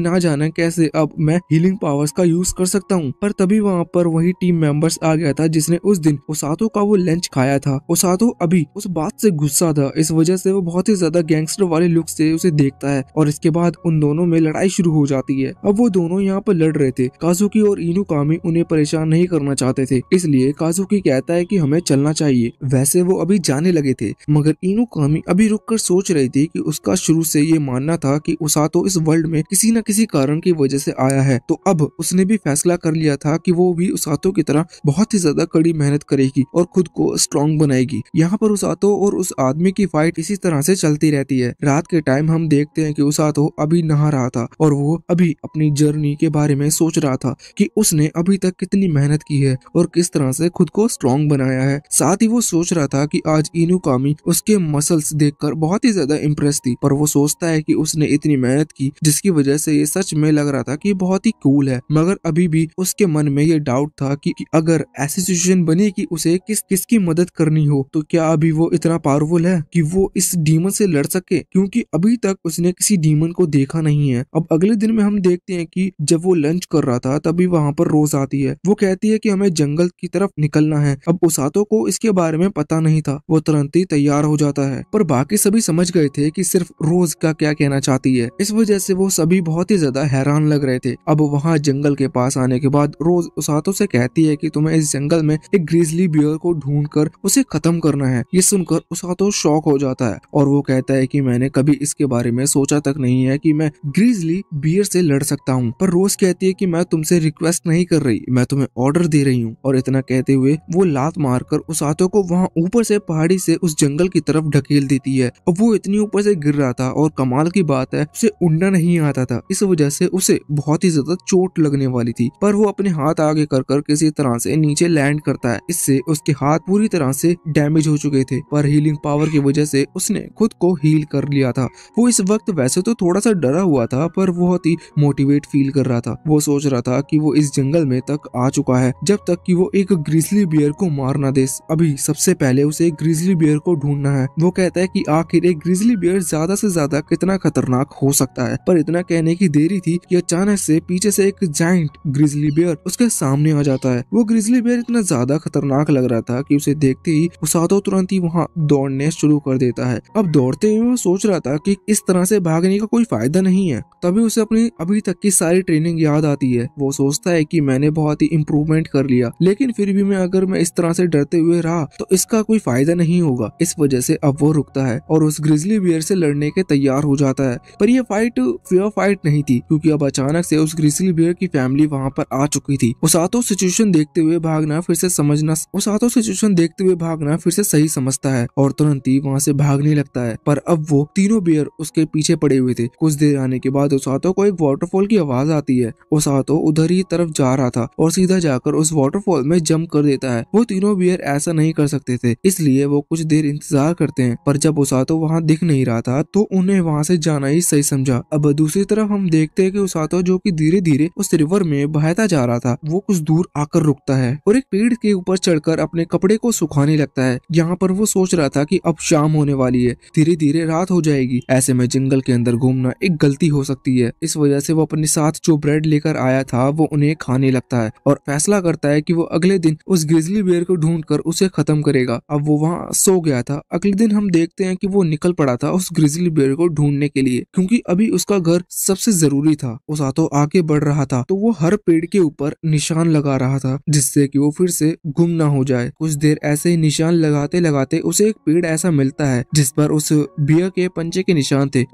ना जाना कैसे अब मैं हीलिंग पावर्स का यूज कर सकता हूँ पर तभी वहाँ पर वही टीम मेंबर्स आ गया था जिसने उस दिन ओसातो का वो लंच खाया था ओसातो अभी उस बात से गुस्सा था इस वजह से वो बहुत ही ज्यादा गैंगस्टर वाले लुक से उसे देखता है और इसके बाद उन दोनों में लड़ाई शुरू हो जाती है अब वो दोनों यहाँ पर लड़ रहे थे काजुकी और इनू कामी उन्हें परेशान नहीं करना चाहते थे इसलिए काजुकी कहता है की हमें चलना चाहिए वैसे वो अभी जाने लगे थे मगर इनू कामी अभी भी रुककर सोच रही थी कि उसका शुरू से ये मानना था कि तो इस वर्ल्ड में किसी न किसी कारण की वजह से आया है तो अब उसने भी फैसला कर लिया था कि वो भी उसातो की तरह बहुत ही ज्यादा कड़ी मेहनत करेगी और खुद को स्ट्रांग बनाएगी यहाँ पर उसातो और उस आदमी की फाइट इसी तरह से चलती रहती है रात के टाइम हम देखते हैं कि उसातो अभी नहा रहा था और वो अभी अपनी जर्नी के बारे में सोच रहा था कि उसने अभी तक कितनी मेहनत की है और किस तरह से खुद को स्ट्रांग बनाया है साथ ही वो सोच रहा था कि आज इनुकामी उसके मसल्स देख देखकर बहुत ही ज्यादा इम्प्रेस थी पर वो सोचता है कि उसने इतनी मेहनत की जिसकी वजह से ये सच में लग रहा था कि बहुत ही कूल है मगर अभी भी उसके मन में ये डाउट था कि, कि अगर ऐसी सिचुएशन बनी कि उसे किस किसकी मदद करनी हो तो क्या अभी वो इतना पावरफुल है कि वो इस डीमन से लड़ सके क्योंकि अभी तक उसने किसी डीमन को देखा नहीं है अब अगले दिन में हम देखते हैं कि जब वो लंच कर रहा था तभी वहाँ पर रोज आती है वो कहती है कि हमें जंगल की तरफ निकलना है अब उसातो को इसके बारे में पता नहीं था वो तुरंत ही तैयार हो जाता है पर बाकी बाकी सभी समझ गए थे कि सिर्फ रोज का क्या कहना चाहती है इस वजह से वो सभी बहुत ही ज्यादा हैरान लग रहे थे अब वहाँ जंगल के पास आने के बाद रोज उसातो से कहती है कि तुम्हें इस जंगल में एक ग्रीजली बियर को ढूंढ कर उसे खत्म करना है ये सुनकर हाथों शौक हो जाता है और वो कहता है की मैंने कभी इसके बारे में सोचा तक नहीं है की मैं ग्रीजली बियर से लड़ सकता हूँ पर रोज कहती है की मैं तुमसे रिक्वेस्ट नहीं कर रही मैं तुम्हें ऑर्डर दे रही हूँ और इतना कहते हुए वो लात मारकर हाथों को वहाँ ऊपर से पहाड़ी से उस जंगल की तरफ ढकेल देती है रही है और वो इतनी ऊपर से गिर रहा था और कमाल की बात है उसे उड़ना नहीं आता था इस वजह से उसे बहुत ही ज्यादा चोट लगने वाली थी पर वो अपने हाथ आगे कर कर किसी तरह से नीचे लैंड करता है इससे उसके हाथ पूरी तरह से डैमेज हो चुके थे पर हीलिंग पावर की वजह से उसने खुद को हील कर लिया था वो इस वक्त वैसे तो थोड़ा सा डरा हुआ था पर बहुत ही मोटिवेट फील कर रहा था वो सोच रहा था कि वो इस जंगल में तक आ चुका है जब तक कि वो एक ग्रिजली बियर को मारना दे अभी सबसे पहले उसे ग्रिजली बियर को ढूंढना है वो कहता है कि आखिर एक ग्रिजली बियर ज्यादा से ज्यादा कितना खतरनाक हो सकता है पर इतना कहने की देरी थी कि अचानक से पीछे से एक जाइंट ग्रिजली बियर उसके सामने आ जाता है वो ग्रिजली बियर इतना ज्यादा खतरनाक लग रहा था कि उसे देखते ही सातों तुरंत ही वहाँ दौड़ने शुरू कर देता है अब दौड़ते हुए वो सोच रहा था की इस तरह से भागने का कोई फायदा नहीं है तभी उसे अपनी अभी तक की सारी ट्रेनिंग याद आती है वो सोचता है की मैंने बहुत ही इम्प्रूवमेंट कर लिया लेकिन फिर भी मैं अगर मैं इस तरह से डरते हुए रहा तो इसका कोई फायदा नहीं होगा इस वजह से अब वो रुकता है है और उस ग्रिजली बियर से लड़ने के तैयार हो जाता है पर यह फाइट फेयर फाइट नहीं थी क्योंकि अब अचानक से उस ग्रिजली बियर की फैमिली वहाँ पर आ चुकी थी उसातो सिचुएशन देखते हुए भागना फिर से समझना उसातो सिचुएशन देखते हुए भागना फिर से सही समझता है और तुरंत ही वहाँ से भागने लगता है पर अब वो तीनों बियर उसके पीछे पड़े हुए थे कुछ देर आने के बाद उसातो को एक वाटरफॉल की आवाज आती है उसातो उधर ही तरफ जा रहा था और सीधा जाकर उस वाटरफॉल में जम्प कर देता है वो तीनों बियर ऐसा नहीं कर सकते थे इसलिए वो कुछ देर इंतजार करते हैं पर जब उसातो तो वहाँ दिख नहीं रहा था तो उन्हें वहाँ से जाना ही सही समझा अब दूसरी तरफ हम देखते हैं कि उसातो जो कि धीरे धीरे उस रिवर में बहता जा रहा था वो कुछ दूर आकर रुकता है और एक पेड़ के ऊपर चढ़कर अपने कपड़े को सुखाने लगता है यहाँ पर वो सोच रहा था की अब शाम होने वाली है धीरे धीरे रात हो जाएगी ऐसे में जंगल के अंदर घूमना एक गलती हो सकती है इस वजह से वो अपने साथ जो ब्रेड लेकर आया था वो उन्हें खाने लगता है और फैसला करता है की वो अगले दिन उस ग्रिजली बेर को ढूंढ कर उसे खत्म करेगा अब वो वहाँ सो गया था अगले दिन हम देखते हैं कि वो निकल पड़ा था उस ग्रिजली बेयर को ढूंढने के लिए क्योंकि अभी उसका घर सबसे जरूरी था उस सातों आगे बढ़ रहा था तो वो हर पेड़ के ऊपर निशान लगा रहा था जिससे कि वो फिर से गुम ना हो जाए कुछ देर ऐसे ही निशान लगाते लगाते उसे एक पेड़ ऐसा मिलता है जिस पर उस बियर के पंचे के निशान थे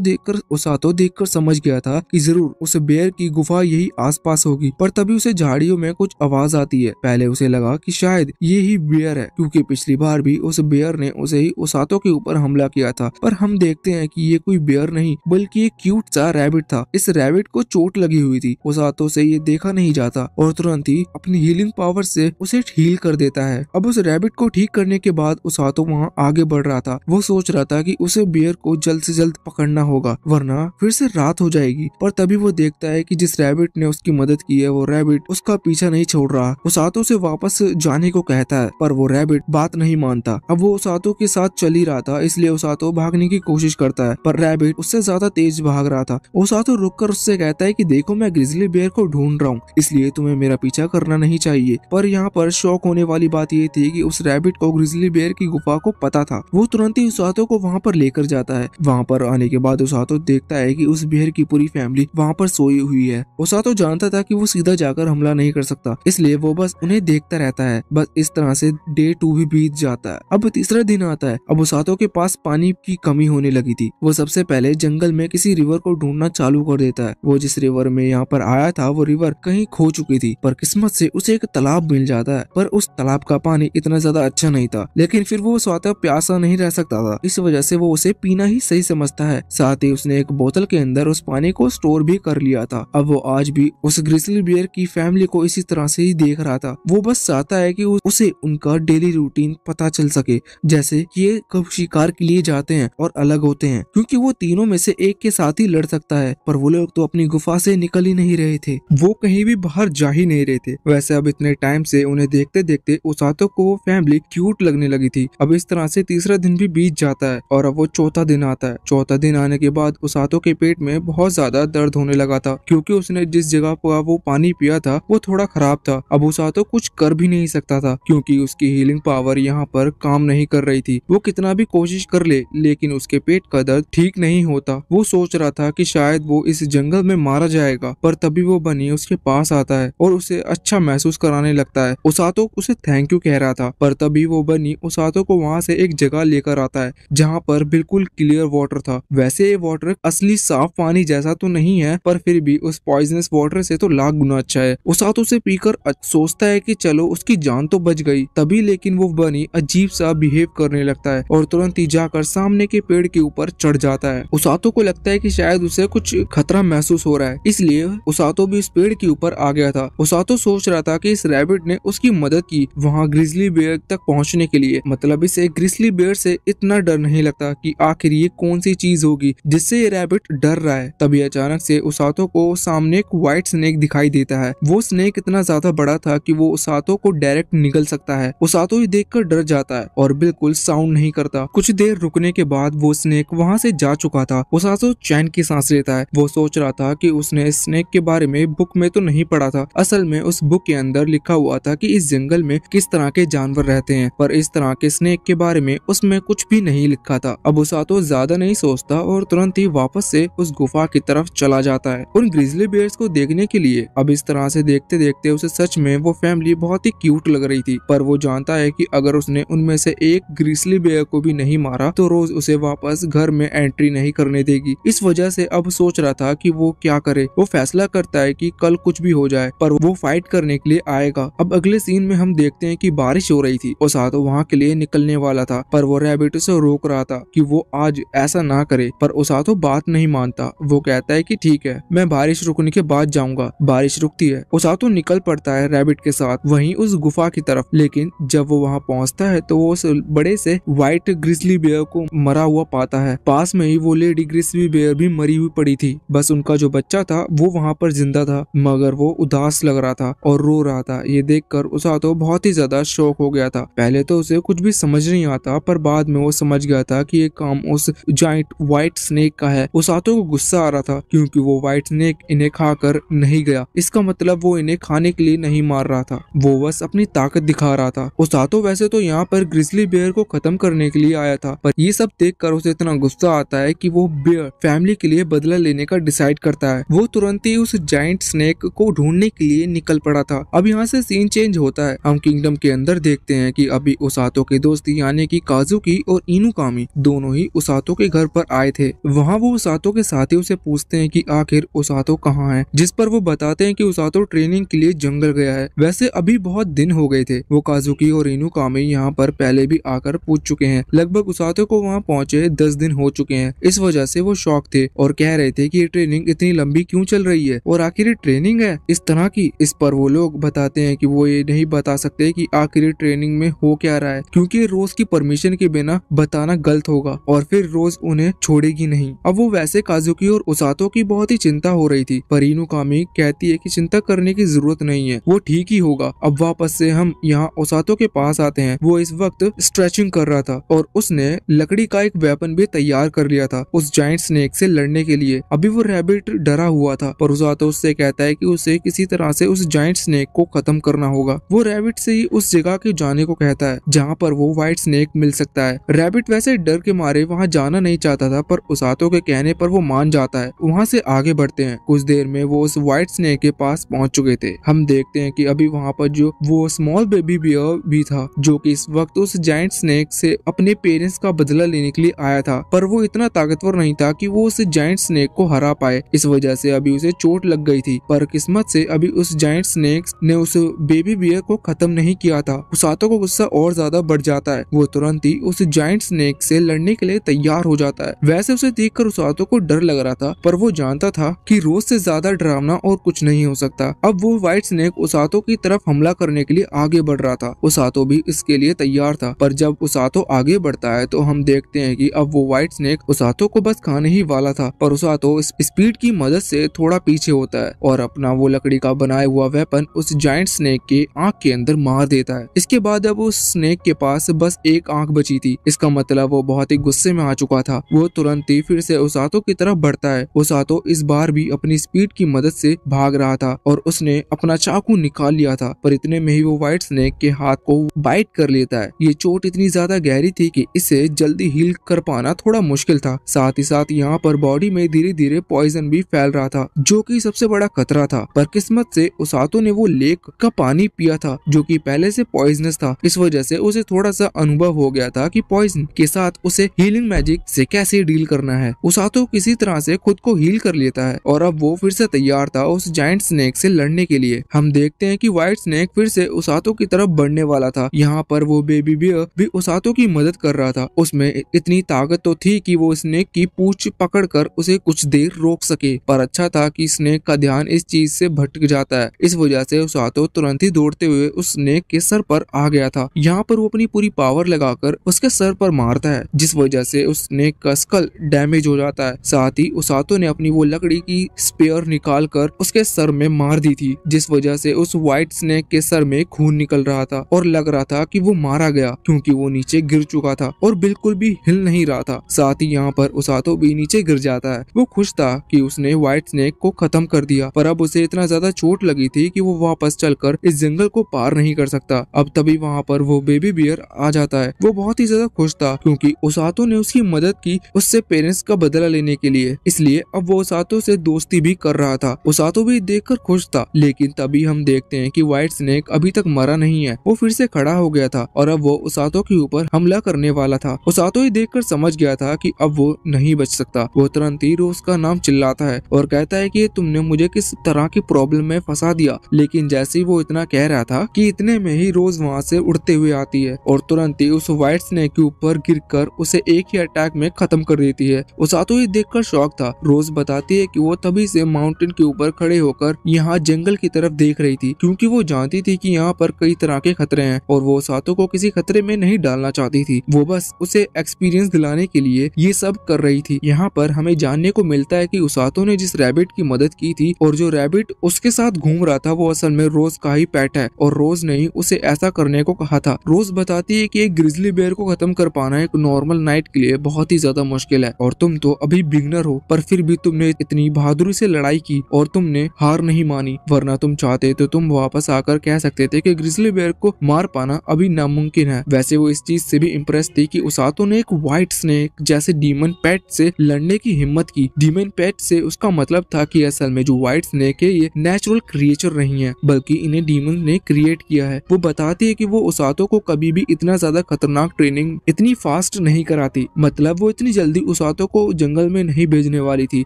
देख कर उस देखकर देख कर समझ गया था की जरूर उस बेयर की गुफा यही पास होगी पर तभी उसे झाड़ियों में कुछ आवाज आती है पहले उसे लगा की शायद ये ही बेयर है क्यूँकी पिछली बार भी उस बेयर ने उसे ही ओसातो के ऊपर पर हमला किया था पर हम देखते हैं कि ये कोई बेयर नहीं बल्कि एक क्यूट सा रैबिट था इस रैबिट को चोट लगी हुई थी उस हाथों से ये देखा नहीं जाता और तुरंत ही अपनी हीलिंग पावर से उसे हील कर देता है अब उस रैबिट को ठीक करने के बाद उस हाथों वहाँ आगे बढ़ रहा था वो सोच रहा था की उसे बेयर को जल्द ऐसी जल्द पकड़ना होगा वरना फिर से रात हो जाएगी पर तभी वो देखता है की जिस रैबिट ने उसकी मदद की है वो रैबिट उसका पीछा नहीं छोड़ रहा उस हाथों से वापस जाने को कहता है पर वो रैबिट बात नहीं मानता अब वो उस हाथों के साथ चल ही रहा था था इसलिए उसातो भागने की कोशिश करता है पर रैबिट उससे ज्यादा तेज भाग रहा था रुक रुककर उससे कहता है कि देखो मैं ग्रिजली बेयर को ढूंढ रहा हूँ इसलिए तुम्हें मेरा पीछा करना नहीं चाहिए पर यहाँ पर शौक होने वाली बात यह थी की उस रैबिट को ग्रिजली बेयर की गुफा को पता था वो तुरंत ही उसातो को वहाँ पर लेकर जाता है वहाँ पर आने के बाद ओसातो देखता है की उस बेहर की पूरी फैमिली वहाँ पर सोई हुई है ओसातो जानता था की वो सीधा जाकर हमला नहीं कर सकता इसलिए वो बस उन्हें देखता रहता है बस इस तरह से डे टू भी बीत जाता है अब तीसरा दिन आता है अब ओसातो के पास पानी की कमी होने लगी थी वो सबसे पहले जंगल में किसी रिवर को ढूंढना चालू कर देता है वो जिस रिवर में यहाँ पर आया था वो रिवर कहीं खो चुकी थी पर किस्मत से उसे एक तालाब मिल जाता है पर उस तालाब का पानी इतना ज्यादा अच्छा नहीं था लेकिन फिर वो स्वतः प्यासा नहीं रह सकता था इस वजह से वो उसे पीना ही सही समझता है साथ ही उसने एक बोतल के अंदर उस पानी को स्टोर भी कर लिया था अब वो आज भी उस ग्रिसल बियर की फैमिली को इसी तरह से ही देख रहा था वो बस चाहता है की उसे उनका डेली रूटीन पता चल सके जैसे ये कबशी शिकार के लिए जाते हैं और अलग होते हैं क्योंकि वो तीनों में से एक के साथ ही लड़ सकता है पर वो लोग तो अपनी गुफा से निकल ही नहीं रहे थे वो कहीं भी बाहर जा ही नहीं रहे थे वैसे अब इतने टाइम से उन्हें देखते देखते उसातो को वो फैमिली क्यूट लगने लगी थी अब इस तरह से तीसरा दिन भी बीत जाता है और अब वो चौथा दिन आता है चौथा दिन आने के बाद उसातो के पेट में बहुत ज्यादा दर्द होने लगा था क्यूँकी उसने जिस जगह पर वो पानी पिया था वो थोड़ा खराब था अब उसातो कुछ कर भी नहीं सकता था क्यूँकी उसकी हीलिंग पावर यहाँ पर काम नहीं कर रही थी वो कितना भी कोशिश कर ले, लेकिन उसके पेट का दर्द ठीक नहीं होता वो सोच रहा था कि शायद वो इस जंगल में मारा जाएगा पर तभी वो बनी उसके पास आता है और उसे अच्छा महसूस कराने लगता है उसातो उसे थैंक यू कह रहा था पर तभी वो बनी उसातो को वहाँ से एक जगह लेकर आता है जहाँ पर बिल्कुल क्लियर वाटर था वैसे ये वाटर असली साफ पानी जैसा तो नहीं है पर फिर भी उस पॉइजनस वाटर से तो लाख गुना अच्छा है उसातो उसे पीकर सोचता है कि चलो उसकी जान तो बच गई तभी लेकिन वो बनी अजीब सा बिहेव करने लगता है और तुरंत ही जाकर सामने के पेड़ के ऊपर चढ़ जाता है उसातो को लगता है कि शायद उसे कुछ खतरा महसूस हो रहा है इसलिए उसातो भी इस पेड़ के ऊपर आ गया था उसातो सोच रहा था कि इस रैबिट ने उसकी मदद की वहाँ ग्रिजली बेयर तक पहुँचने के लिए मतलब इसे ग्रिजली बेयर से इतना डर नहीं लगता कि आखिर ये कौन सी चीज होगी जिससे ये रैबिट डर रहा है तभी अचानक से उसातो को सामने एक व्हाइट स्नेक दिखाई देता है वो स्नेक इतना ज्यादा बड़ा था कि वो उसातो को डायरेक्ट निकल सकता है उसातो ये देखकर डर जाता है और बिल्कुल साउंड नहीं करता कुछ देर रुकने के बाद वो स्नेक वहाँ से जा चुका था ओसासो चैन की सांस लेता है वो सोच रहा था कि उसने स्नेक के बारे में बुक में तो नहीं पढ़ा था असल में उस बुक के अंदर लिखा हुआ था कि इस जंगल में किस तरह के जानवर रहते हैं पर इस तरह के स्नेक के बारे में उसमें कुछ भी नहीं लिखा था अब ओसातो ज्यादा नहीं सोचता और तुरंत ही वापस से उस गुफा की तरफ चला जाता है उन ग्रिजली बेयर्स को देखने के लिए अब इस तरह से देखते देखते उसे सच में वो फैमिली बहुत ही क्यूट लग रही थी पर वो जानता है की अगर उसने उनमें से एक ग्रिजली बेयर को भी नहीं नहीं मारा तो रोज उसे वापस घर में एंट्री नहीं करने देगी इस वजह से अब सोच रहा था कि वो क्या करे वो फैसला करता है कि कल कुछ भी हो जाए पर वो फाइट करने के लिए आएगा अब अगले सीन में हम देखते हैं कि बारिश हो रही थी और साथ वहाँ के लिए निकलने वाला था पर वो रैबिट से रोक रहा था कि वो आज ऐसा ना करे पर तो बात नहीं मानता वो कहता है कि ठीक है मैं बारिश रुकने के बाद जाऊंगा बारिश रुकती है तो निकल पड़ता है रैबिट के साथ वहीं उस गुफा की तरफ लेकिन जब वो वहाँ पहुँचता है तो वो उस बड़े से व्हाइट ग्रिज ग्रिसली बेयर को मरा हुआ पाता है पास में ही वो लेडी ग्रिसली बेयर भी मरी हुई पड़ी थी बस उनका जो बच्चा था वो वहाँ पर जिंदा था मगर वो उदास लग रहा था और रो रहा था ये देख कर उसा तो बहुत ही ज्यादा शौक हो गया था पहले तो उसे कुछ भी समझ नहीं आता पर बाद में वो समझ गया था कि ये काम उस जॉइंट व्हाइट स्नेक का है उसातो को गुस्सा आ रहा था क्योंकि वो व्हाइट स्नेक इन्हें खाकर नहीं गया इसका मतलब वो इन्हें खाने के लिए नहीं मार रहा था वो बस अपनी ताकत दिखा रहा था उसातो वैसे तो यहाँ पर ग्रिजली बेयर को खत्म करने के लिए आया था पर ये सब देख कर उसे इतना गुस्सा आता है की वो बियर फैमिली के लिए बदला लेने का डिसाइड करता है वो तुरंत ही उस जाइंट स्नेक को ढूंढने के लिए निकल पड़ा था अब यहाँ से सीन चेंज होता है हम किंगडम के अंदर देखते हैं कि अभी उसातो के दोस्त यानी कि काजुकी और इनू कामी दोनों ही उसातो के घर पर आए थे वहाँ वो उसातो के साथियों से पूछते हैं कि आखिर उसातो कहाँ है जिस पर वो बताते हैं कि उसातो ट्रेनिंग के लिए जंगल गया है वैसे अभी बहुत दिन हो गए थे वो काजुकी और इनू कामी यहाँ पर पहले भी आकर पूछ चुके हैं लगभग लगभग उसाते को वहाँ पहुँचे दस दिन हो चुके हैं इस वजह से वो शौक थे और कह रहे थे कि ये ट्रेनिंग इतनी लंबी क्यों चल रही है और आखिर ये ट्रेनिंग है इस तरह की इस पर वो लोग बताते हैं कि वो ये नहीं बता सकते कि आखिर ट्रेनिंग में हो क्या रहा है क्योंकि रोज की परमिशन के बिना बताना गलत होगा और फिर रोज उन्हें छोड़ेगी नहीं अब वो वैसे काजुकी और उसातो की बहुत ही चिंता हो रही थी पर इनू कामी कहती है की चिंता करने की जरूरत नहीं है वो ठीक ही होगा अब वापस से हम यहाँ उसातो के पास आते हैं वो इस वक्त स्ट्रेचिंग कर रहा था और उसने लकड़ी का एक वेपन भी तैयार कर लिया था उस जाइंट स्नेक से लड़ने के लिए अभी वो रेबिट डरा हुआ था पर उजातो उससे कहता है कि उसे किसी तरह से उस जाइंट स्नेक को खत्म करना होगा वो रैबिट से ही उस जगह के जाने को कहता है जहाँ पर वो व्हाइट स्नेक मिल सकता है रैबिट वैसे डर के मारे वहाँ जाना नहीं चाहता था पर उसातो के कहने पर वो मान जाता है वहाँ से आगे बढ़ते हैं कुछ देर में वो उस व्हाइट स्नेक के पास पहुँच चुके थे हम देखते है की अभी वहाँ पर जो वो स्मॉल बेबी बियर भी था जो की इस वक्त उस जाइंट स्नेक से अपने पेरेंट्स का बदला लेने के लिए आया था पर वो इतना ताकतवर नहीं था कि वो उस जाइंट स्नेक को हरा पाए इस वजह से अभी उसे चोट लग गई थी पर किस्मत से अभी उस जाइंट स्नेक ने उस बेबी बियर को खत्म नहीं किया था उसातो को गुस्सा और ज्यादा बढ़ जाता है वो तुरंत ही उस जाइंट स्नेक से लड़ने के लिए तैयार हो जाता है वैसे उसे देख कर उसातो को डर लग रहा था पर वो जानता था कि रोज से ज्यादा डरावना और कुछ नहीं हो सकता अब वो व्हाइट स्नेक उसातो की तरफ हमला करने के लिए आगे बढ़ रहा था उसातो भी इसके लिए तैयार था पर जब उस उसातो आगे बढ़ता करता है तो हम देखते हैं कि अब वो व्हाइट स्नेक उसातो को बस खाने ही वाला था पर उसातो स्पीड की मदद से थोड़ा पीछे होता है और अपना वो लकड़ी का बनाया हुआ वेपन उस जाइंट स्नेक के आंख के अंदर मार देता है इसके बाद अब उस स्नेक के पास बस एक आंख बची थी इसका मतलब वो बहुत ही गुस्से में आ चुका था वो तुरंत ही फिर से उसातो की तरफ बढ़ता है उसातो इस बार भी अपनी स्पीड की मदद से भाग रहा था और उसने अपना चाकू निकाल लिया था पर इतने में ही वो व्हाइट स्नेक के हाथ को बाइट कर लेता है ये चोट इतनी ज्यादा गहरी थी कि इसे जल्दी हील कर पाना थोड़ा मुश्किल था साथ ही साथ यहाँ पर बॉडी में धीरे धीरे पॉइजन भी फैल रहा था जो की सबसे बड़ा खतरा था पर किस्मत से उसातो ने वो लेक का पानी पिया था जो की पहले से पॉइजनस था इस वजह से उसे थोड़ा सा अनुभव हो गया था कि पॉइजन के साथ उसे हीलिंग मैजिक से कैसे डील करना है उसातो किसी तरह से खुद को हील कर लेता है और अब वो फिर से तैयार था उस जाइंट स्नेक से लड़ने के लिए हम देखते हैं की व्हाइट स्नेक फिर से उसातो की तरफ बढ़ने वाला था यहाँ पर वो बेबी बियर भी उसातो की मदद कर रहा था उसमें इतनी ताकत तो थी कि वो स्नेक की पूछ पकड़कर उसे कुछ देर रोक सके पर अच्छा था कि स्नेक का ध्यान इस चीज से भटक जाता है इस वजह से हाथों तुरंत ही दौड़ते हुए उस स्नेक के सर पर आ गया था यहाँ पर वो अपनी पूरी पावर लगाकर उसके सर पर मारता है जिस वजह से उस स्नेक का स्कल डैमेज हो जाता है साथ ही हाथों ने अपनी वो लकड़ी की स्पेयर निकाल कर उसके सर में मार दी थी जिस वजह से उस व्हाइट स्नेक के सर में खून निकल रहा था और लग रहा था कि वो मारा गया क्योंकि वो नीचे गिर चुका था था और बिल्कुल भी हिल नहीं रहा था साथ ही यहाँ पर उसातो भी नीचे गिर जाता है वो खुश था कि उसने व्हाइट स्नेक को खत्म कर दिया पर अब उसे इतना ज्यादा चोट लगी थी कि वो वापस चलकर इस जंगल को पार नहीं कर सकता अब तभी वहाँ पर वो बेबी बियर आ जाता है वो बहुत ही ज्यादा खुश था क्योंकि उसातो ने उसकी मदद की उससे पेरेंट्स का बदला लेने के लिए इसलिए अब वो उसातो से दोस्ती भी कर रहा था उसातो भी कर खुश था लेकिन तभी हम देखते है की व्हाइट स्नेक अभी तक मरा नहीं है वो फिर से खड़ा हो गया था और अब वो उसातो के ऊपर हमला करने होने वाला था वो सातो ही देख समझ गया था की अब वो नहीं बच सकता वो तुरंत ही रोज का नाम चिल्लाता है और कहता है की तुमने मुझे किस तरह की प्रॉब्लम में फंसा दिया लेकिन जैसे ही वो इतना कह रहा था कि इतने में ही रोज वहाँ से उड़ते हुए आती है और तुरंत ही उस व्हाइट स्नेक के ऊपर गिर कर उसे एक ही अटैक में खत्म कर देती है उस सातो ही देख कर शौक था रोज बताती है की वो तभी से माउंटेन के ऊपर खड़े होकर यहाँ जंगल की तरफ देख रही थी क्यूँकी वो जानती थी की यहाँ पर कई तरह के खतरे हैं और वो सातो को किसी खतरे में नहीं डालना चाहती थी वो वो बस उसे एक्सपीरियंस दिलाने के लिए ये सब कर रही थी यहाँ पर हमें जानने को मिलता है कि उसातो ने जिस रैबिट की मदद की थी और जो रैबिट उसके साथ घूम रहा था वो असल में रोज का ही पैट है और रोज ने ही उसे ऐसा करने को कहा था रोज बताती है की एक ग्रिजली बेयर को खत्म कर पाना एक नॉर्मल नाइट के लिए बहुत ही ज्यादा मुश्किल है और तुम तो अभी बिगनर हो पर फिर भी तुमने इतनी बहादुरी से लड़ाई की और तुमने हार नहीं मानी वरना तुम चाहते तो तुम वापस आकर कह सकते थे कि ग्रिजली बेयर को मार पाना अभी नामुमकिन है वैसे वो इस चीज से भी इम्प्रेस थी कि उसातो ने एक व्हाइट स्नेक जैसे डीमन पेट से लड़ने की हिम्मत की डीमन पेट से उसका मतलब था कि असल में जो व्हाइट स्नेक है ये नेचुरल क्रिएचर नहीं है बल्कि इन्हें डीमन ने क्रिएट किया है वो बताती है कि वो उसातो को कभी भी इतना ज्यादा खतरनाक ट्रेनिंग इतनी फास्ट नहीं कराती मतलब वो इतनी जल्दी उसातो को जंगल में नहीं भेजने वाली थी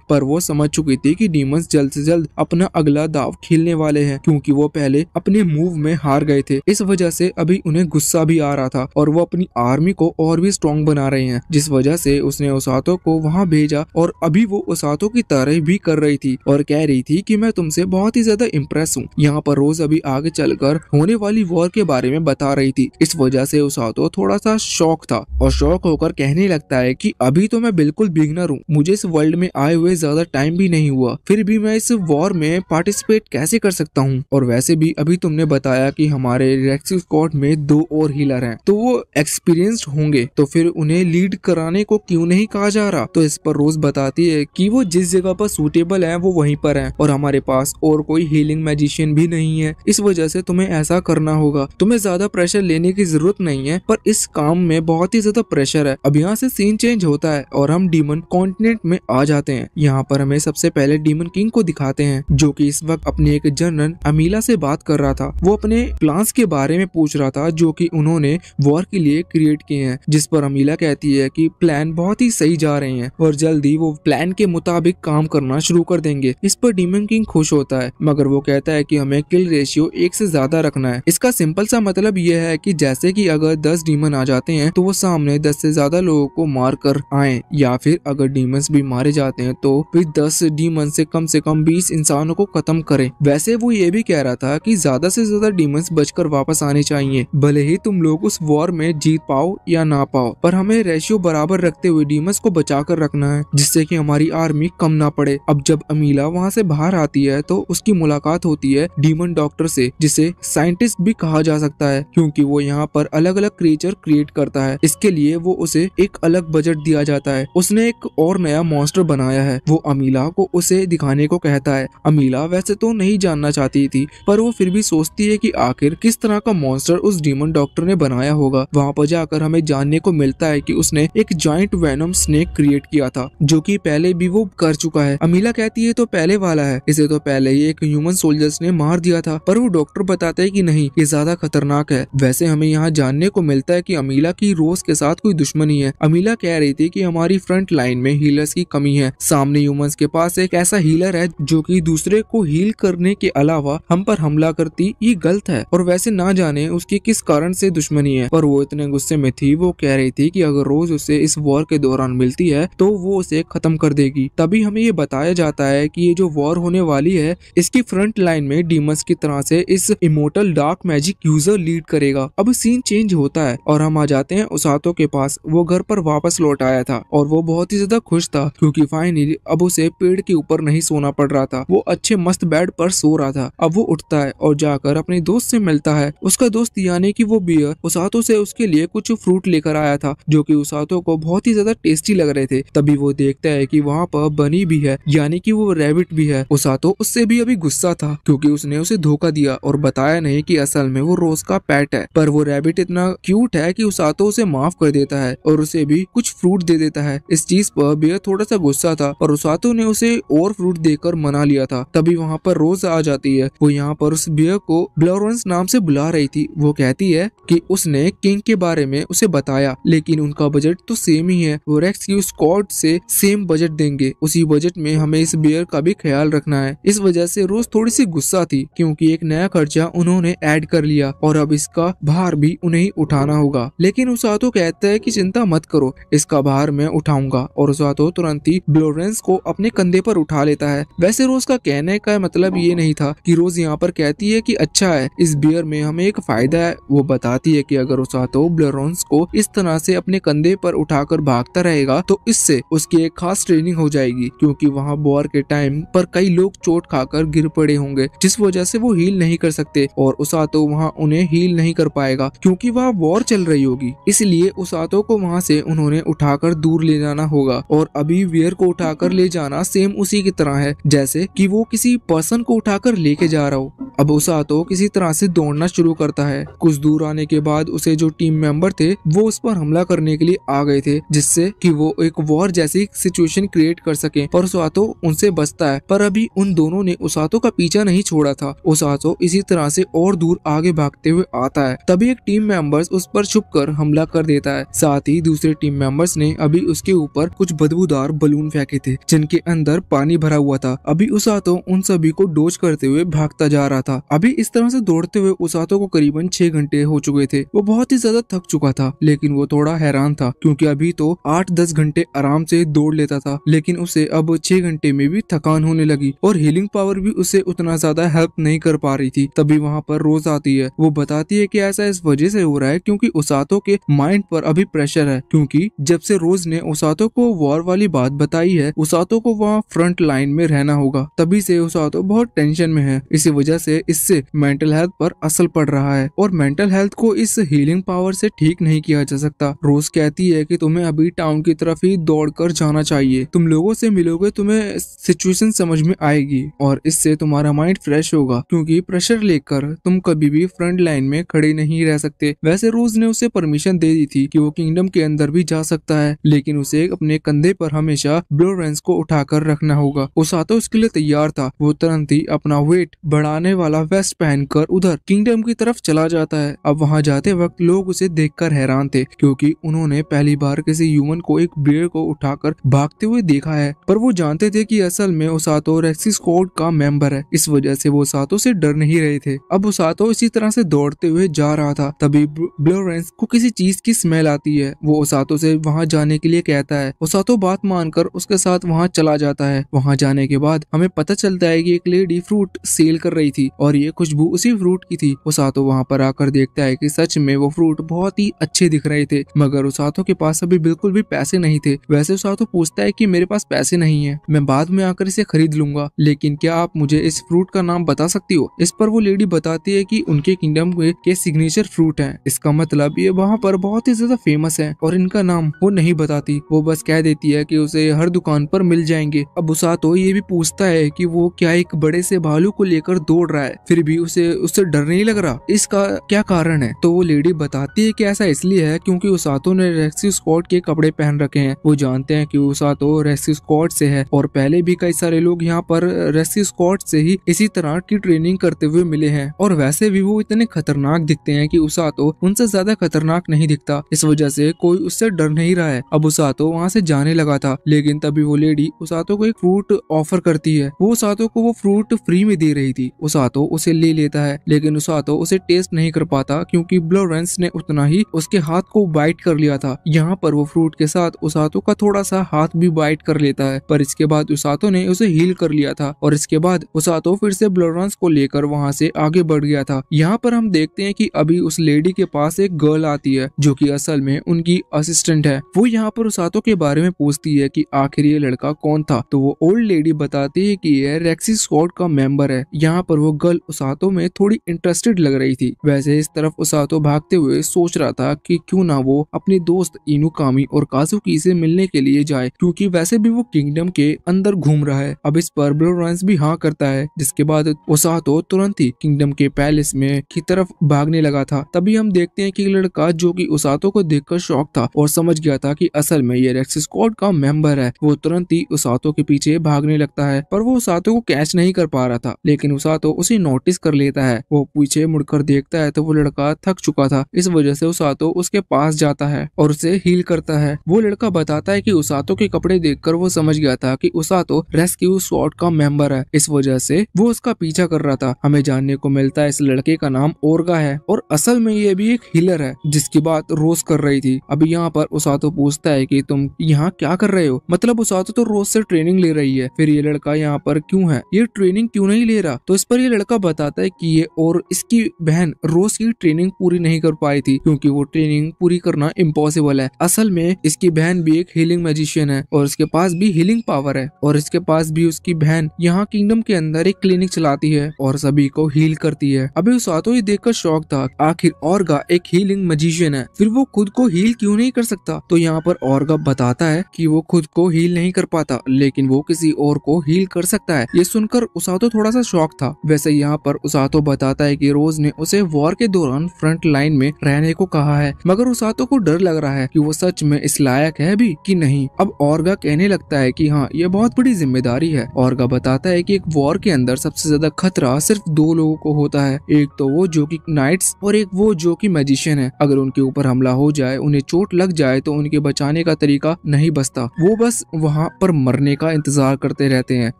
पर वो समझ चुकी थी की डीमन जल्द ऐसी जल्द अपना अगला दाव खेलने वाले है क्यूँकी वो पहले अपने मूव में हार गए थे इस वजह से अभी उन्हें गुस्सा भी आ रहा था और वो अपनी आर्मी को और भी स्ट्रॉन्ग बना रहे हैं जिस वजह से उसने उसातो को वहाँ भेजा और अभी वो उसातो की तारीफ भी कर रही थी और कह रही थी की मैं तुमसे बहुत ही ज्यादा इम्प्रेस हूँ यहाँ पर रोज अभी आगे चलकर होने वाली वॉर के बारे में बता रही थी इस वजह से उसातो थोड़ा सा शौक था और शौक होकर कहने लगता है की अभी तो मैं बिल्कुल बिगनर हूँ मुझे इस वर्ल्ड में आए हुए ज्यादा टाइम भी नहीं हुआ फिर भी मैं इस वॉर में पार्टिसिपेट कैसे कर सकता हूँ और वैसे भी अभी तुमने बताया की हमारे रेक्सी स्कॉट में दो और हीलर है तो वो एक्सपीरियंस हो होंगे तो फिर उन्हें लीड कराने को क्यों नहीं कहा जा रहा तो इस पर रोज बताती है कि वो जिस जगह पर सूटेबल है वो वहीं पर है और हमारे पास और कोई हीलिंग मैजिशियन भी नहीं है इस वजह से तुम्हें ऐसा करना होगा तुम्हें ज्यादा प्रेशर लेने की जरूरत नहीं है पर इस काम में बहुत ही ज्यादा प्रेशर है अब यहाँ से सीन चेंज होता है और हम डीमन कॉन्टिनेंट में आ जाते हैं यहाँ पर हमें सबसे पहले डीमन किंग को दिखाते हैं जो की इस वक्त अपने एक जनरल अमीला से बात कर रहा था वो अपने प्लांस के बारे में पूछ रहा था जो की उन्होंने वॉर के लिए क्रिएट किए हैं हैं जिस पर अमीला कहती है कि प्लान बहुत ही सही जा रहे हैं और जल्दी वो प्लान के मुताबिक काम करना शुरू कर देंगे इस पर डीमन किंग खुश होता है मगर वो कहता है कि हमें किल रेशियो एक से ज्यादा रखना है इसका सिंपल सा मतलब यह है कि जैसे कि अगर दस डीमन आ जाते हैं तो वो सामने दस से ज्यादा लोगों को मार कर आए या फिर अगर डीमंस भी मारे जाते हैं तो फिर दस डीमन से कम से कम बीस इंसानों को खत्म करें वैसे वो ये भी कह रहा था कि ज्यादा से ज्यादा डीमंस बचकर वापस आने चाहिए भले ही तुम लोग उस वॉर में जीत पाओ या या ना पाओ पर हमें रेशियो बराबर रखते हुए डीमस को बचा कर रखना है जिससे की हमारी आर्मी कम ना पड़े अब जब अमीला वहाँ से बाहर आती है तो उसकी मुलाकात होती है डीमन डॉक्टर से जिसे साइंटिस्ट भी कहा जा सकता है क्योंकि वो यहाँ पर अलग अलग क्रिएचर क्रिएट करता है इसके लिए वो उसे एक अलग बजट दिया जाता है उसने एक और नया मॉन्स्टर बनाया है वो अमीला को उसे दिखाने को कहता है अमीला वैसे तो नहीं जानना चाहती थी पर वो फिर भी सोचती है कि आखिर किस तरह का मॉन्स्टर उस डीमन डॉक्टर ने बनाया होगा वहाँ पर जाकर हमें जानने को मिलता है कि उसने एक ज्वाइंट वेनम स्नेक क्रिएट किया था जो कि पहले भी वो कर चुका है अमीला कहती है तो पहले वाला है इसे तो पहले ही एक ह्यूमन सोल्जर्स ने मार दिया था पर वो डॉक्टर बताते है की नहीं ये ज्यादा खतरनाक है वैसे हमें यहाँ जानने को मिलता है कि अमीला की रोज के साथ कोई दुश्मनी है अमीला कह रही थी कि हमारी फ्रंट लाइन में हीलर्स की कमी है सामने ह्यूमंस के पास एक ऐसा हीलर है जो कि दूसरे को हील करने के अलावा हम पर हमला करती ये गलत है और वैसे ना जाने उसकी किस कारण से दुश्मनी है पर वो इतने गुस्से में थी वो कह रही थी कि अगर रोज उसे इस वॉर के दौरान मिलती है तो वो उसे खत्म कर देगी तभी हमें ये बताया जाता है कि ये जो वॉर होने वाली है इसकी फ्रंट लाइन में डीमस की तरह से इस immortal dark magic user lead करेगा अब सीन चेंज होता है और हम आ जाते हैं उसातो के पास वो घर पर वापस लौट आया था और वो बहुत ही ज्यादा खुश था क्योंकि फाइनली अब उसे पेड़ के ऊपर नहीं सोना पड़ रहा था वो अच्छे मस्त बेड पर सो रहा था अब वो उठता है और जाकर अपने दोस्त से मिलता है उसका दोस्त यानी कि वो बियर उसातो से उसके लिए कुछ फ्रूट फ्रूट लेकर आया था जो कि हाथों को बहुत ही ज्यादा टेस्टी लग रहे थे तभी वो देखता है कि वहाँ पर बनी भी है यानी कि वो रेबिट भी है हाथों उससे भी अभी गुस्सा था क्योंकि उसने उसे धोखा दिया और बताया नहीं की असल में वो रोज का पैट है पर वो रेबिट इतना क्यूट है की उस हाथों उसे माफ कर देता है और उसे भी कुछ फ्रूट दे देता है इस चीज पर बेहद थोड़ा सा गुस्सा था और हाथों ने उसे और फ्रूट देकर मना लिया था तभी वहाँ पर रोज आ जाती है वो यहाँ पर उस बेयर को ब्लोरेंस नाम से बुला रही थी वो कहती है कि उसने किंग के बारे में उसे बताया लेकिन उनका बजट तो सेम ही है रेक्स की स्कॉट से सेम बजट देंगे उसी बजट में हमें इस बियर का भी ख्याल रखना है इस वजह से रोज थोड़ी सी गुस्सा थी क्योंकि एक नया खर्चा उन्होंने ऐड कर लिया और अब इसका भार भी उन्हें उठाना होगा लेकिन उसातो कहता है कि चिंता मत करो इसका भार मैं उठाऊंगा और उसातो तुरंत ही ब्लोरेंस को अपने कंधे पर उठा लेता है वैसे रोज का कहने का मतलब ये नहीं था कि रोज यहाँ पर कहती है कि अच्छा है इस बियर में हमें एक फायदा है वो बताती है कि अगर उसातो ब्लोरेंस को इस तरह से अपने कंधे पर उठाकर भागता रहेगा तो इससे उसकी एक खास ट्रेनिंग हो जाएगी क्योंकि वहाँ बोर के टाइम पर कई लोग चोट खाकर गिर पड़े होंगे जिस वजह से वो हील नहीं कर सकते और उसातो वहाँ उन्हें हील नहीं कर पाएगा क्योंकि वहाँ वॉर चल रही होगी इसलिए उसातो को वहाँ से उन्होंने उठाकर दूर ले जाना होगा और अभी वियर को उठाकर ले जाना सेम उसी की तरह है जैसे कि वो किसी पर्सन को उठाकर लेके जा रहा हो अब उसातो किसी तरह से दौड़ना शुरू करता है कुछ दूर आने के बाद उसे जो टीम मेंबर थे वो उस पर हमला करने के लिए आ गए थे जिससे कि वो एक वॉर जैसी सिचुएशन क्रिएट कर सके और उसातो उनसे बचता है पर अभी उन दोनों ने उसातो का पीछा नहीं छोड़ा था उसातो इसी तरह से और दूर आगे भागते हुए आता है तभी एक टीम मेंबर्स उस पर छुप कर हमला कर देता है साथ ही दूसरे टीम मेंबर्स ने अभी उसके ऊपर कुछ बदबूदार बलून फेंके थे जिनके अंदर पानी भरा हुआ था अभी उसातो उन सभी को डोज करते हुए भागता जा रहा था अभी इस तरह से दौड़ते हुए उसातो को करीबन छह घंटे हो चुके थे वो बहुत ही ज्यादा थक चुका था लेकिन वो थोड़ा हैरान था क्योंकि अभी तो आठ दस घंटे आराम से दौड़ लेता था लेकिन उसे अब छह घंटे में भी थकान होने लगी और हीलिंग पावर भी उसे उतना ज्यादा हेल्प नहीं कर पा रही थी तभी वहाँ पर रोज आती है वो बताती है की ऐसा इस वजह से हो रहा है क्यूँकी उसातो के माइंड पर अभी प्रेशर है क्यूँकी जब से रोज ने उसातो को वॉर वाली बात बताई है उसातो को वहाँ फ्रंट लाइन में रहना होगा तभी से उसातो बहुत टेंशन में है इसी वजह से इससे मेंटल हेल्थ पर असर पड़ रहा है और मेंटल हेल्थ को इस हीलिंग पावर से ठीक नहीं किया किया जा सकता रोज कहती है कि तुम्हें अभी टाउन की तरफ ही दौड़कर जाना चाहिए तुम लोगों से मिलोगे तुम्हें सिचुएशन समझ में आएगी और इससे तुम्हारा माइंड फ्रेश होगा क्योंकि प्रेशर लेकर तुम कभी भी फ्रंट लाइन में खड़े नहीं रह सकते वैसे रोज ने उसे परमिशन दे दी थी कि वो किंगडम के अंदर भी जा सकता है लेकिन उसे अपने कंधे पर हमेशा रेंस को उठाकर रखना होगा सातो उसके लिए तैयार था वो तुरंत ही अपना वेट बढ़ाने वाला वेस्ट पहनकर उधर किंगडम की तरफ चला जाता है अब वहाँ जाते वक्त लोग उसे देख हैरान परेशान थे क्योंकि उन्होंने पहली बार किसी ह्यूमन को एक बेड़ को उठाकर भागते हुए देखा है पर वो जानते थे कि असल में उसातो रेक्सी स्कॉड का मेंबर है इस वजह से वो सातो से डर नहीं रहे थे अब उसातो इसी तरह से दौड़ते हुए जा रहा था तभी ब्लोरेंस को किसी चीज की स्मेल आती है वो उसातो से वहाँ जाने के लिए कहता है उसातो बात मानकर उसके साथ वहाँ चला जाता है वहाँ जाने के बाद हमें पता चलता है की एक लेडी फ्रूट सेल कर रही थी और ये खुशबू उसी फ्रूट की थी उसातो वहाँ पर आकर देखता है की सच में वो फ्रूट बहुत ही अच्छे दिख रहे थे मगर उस हाथों के पास अभी बिल्कुल भी पैसे नहीं थे वैसे उस हाथों पूछता है की मेरे पास पैसे नहीं है मैं बाद में आकर इसे खरीद लूंगा लेकिन क्या आप मुझे इस फ्रूट का नाम बता सकती हो इस पर वो लेडी बताती है की उनके किंगडम के सिग्नेचर फ्रूट है इसका मतलब ये वहाँ पर बहुत ही ज्यादा फेमस है और इनका नाम वो नहीं बताती वो बस कह देती है की उसे हर दुकान पर मिल जाएंगे अब तो ये भी पूछता है की वो क्या एक बड़े से भालू को लेकर दौड़ रहा है फिर भी उसे उससे डर नहीं लग रहा इसका क्या कारण है तो वो लेडी बताती है की ऐसा इसलिए इसलिए है क्योंकि उसातो ने रेस्क्यू स्कॉट के कपड़े पहन रखे हैं वो जानते हैं कि उसातो रेस्क्यू स्कॉट से है और पहले भी कई सारे लोग यहाँ पर रेस्क्यू स्कॉट से ही इसी तरह की ट्रेनिंग करते हुए मिले हैं और वैसे भी वो इतने खतरनाक दिखते हैं कि उसातो उनसे ज्यादा खतरनाक नहीं दिखता इस वजह से कोई उससे डर नहीं रहा है अब उसातो वहाँ से जाने लगा था लेकिन तभी वो लेडी उसातो को एक फ्रूट ऑफर करती है वो उसातो को वो फ्रूट फ्री में दे रही थी उसातो उसे ले लेता है लेकिन उसातो उसे टेस्ट नहीं कर पाता क्योंकि ब्लोरेंस ने उतना ही उसके हाथ को बाइट कर लिया था यहाँ पर वो फ्रूट के साथ उसातो का थोड़ा सा हाथ भी बाइट कर लेता है पर इसके बाद उसातो ने उसे हील कर लिया था और इसके बाद उसातो फिर से ब्लोरेंस को लेकर वहाँ से आगे बढ़ गया था यहाँ पर हम देखते हैं कि अभी उस लेडी के पास एक गर्ल आती है जो कि असल में उनकी असिस्टेंट है वो यहाँ पर उसातो के बारे में पूछती है कि आखिर ये लड़का कौन था तो वो ओल्ड लेडी बताती है कि यह रेक्सी स्कॉट का मेंबर है यहाँ पर वो गर्ल उसातो में थोड़ी इंटरेस्टेड लग रही थी वैसे इस तरफ उसातो भागते हुए सोच रहा था कि कि क्यों ना वो अपने दोस्त इनुकामी और काजुकी से मिलने के लिए जाए क्योंकि वैसे भी वो किंगडम के अंदर घूम रहा है अब इस पर ब्लोरेंस भी हाँ करता है जिसके बाद ओसातो तुरंत ही किंगडम के पैलेस में की तरफ भागने लगा था तभी हम देखते हैं कि लड़का जो कि ओसातो को देखकर शौक था और समझ गया था कि असल में ये रेक्स स्कॉड का मेंबर है वो तुरंत ही उसातो के पीछे भागने लगता है पर वो उसातो को कैच नहीं कर पा रहा था लेकिन उसातो उसे नोटिस कर लेता है वो पीछे मुड़कर देखता है तो वो लड़का थक चुका था इस वजह से उसातो उसके पास जाता है और उसे हील करता है वो लड़का बताता है कि उसातो के कपड़े देखकर वो समझ गया था कि उसातो रेस्क्यू स्वॉट का मेंबर है इस वजह से वो उसका पीछा कर रहा था हमें जानने को मिलता है इस लड़के का नाम ओरगा है और असल में ये भी एक हीलर है जिसकी बात रोज कर रही थी अभी यहाँ पर उसातो पूछता है की तुम यहाँ क्या कर रहे हो मतलब उसातो तो रोज से ट्रेनिंग ले रही है फिर ये लड़का यहाँ पर क्यूँ है ये ट्रेनिंग क्यूँ नहीं ले रहा तो इस पर ये लड़का बताता है की ये और इसकी बहन रोज की ट्रेनिंग पूरी नहीं कर पाई थी क्यूँकी वो ट्रेनिंग ट्रेनिंग पूरी करना इम्पोसिबल है असल में इसकी बहन भी एक हीलिंग मैजिशियन है और इसके पास भी हीलिंग पावर है और इसके पास भी उसकी बहन यहाँ किंगडम के अंदर एक क्लिनिक चलाती है और सभी को हील करती है अभी आतो ये देखकर शौक था आखिर औरगा एक हीलिंग मजिशियन है फिर वो खुद को हील क्यूँ नहीं कर सकता तो यहाँ पर औरगा बताता है की वो खुद को हील नहीं कर पाता लेकिन वो किसी और को हील कर सकता है ये सुनकर उसातो थोड़ा सा शौक था वैसे यहाँ पर उसातो बताता है की रोज ने उसे वॉर के दौरान फ्रंट लाइन में रहने को कहा है मगर उस हाथों को डर लग रहा है कि वो सच में इस लायक है भी कि नहीं अब औरगा कहने लगता है कि हाँ ये बहुत बड़ी जिम्मेदारी है औरगा बताता है कि एक वॉर के अंदर सबसे ज्यादा खतरा सिर्फ दो लोगों को होता है एक तो वो जो कि नाइट्स और एक वो जो कि मैजिशियन है अगर उनके ऊपर हमला हो जाए उन्हें चोट लग जाए तो उनके बचाने का तरीका नहीं बचता वो बस वहाँ पर मरने का इंतजार करते रहते हैं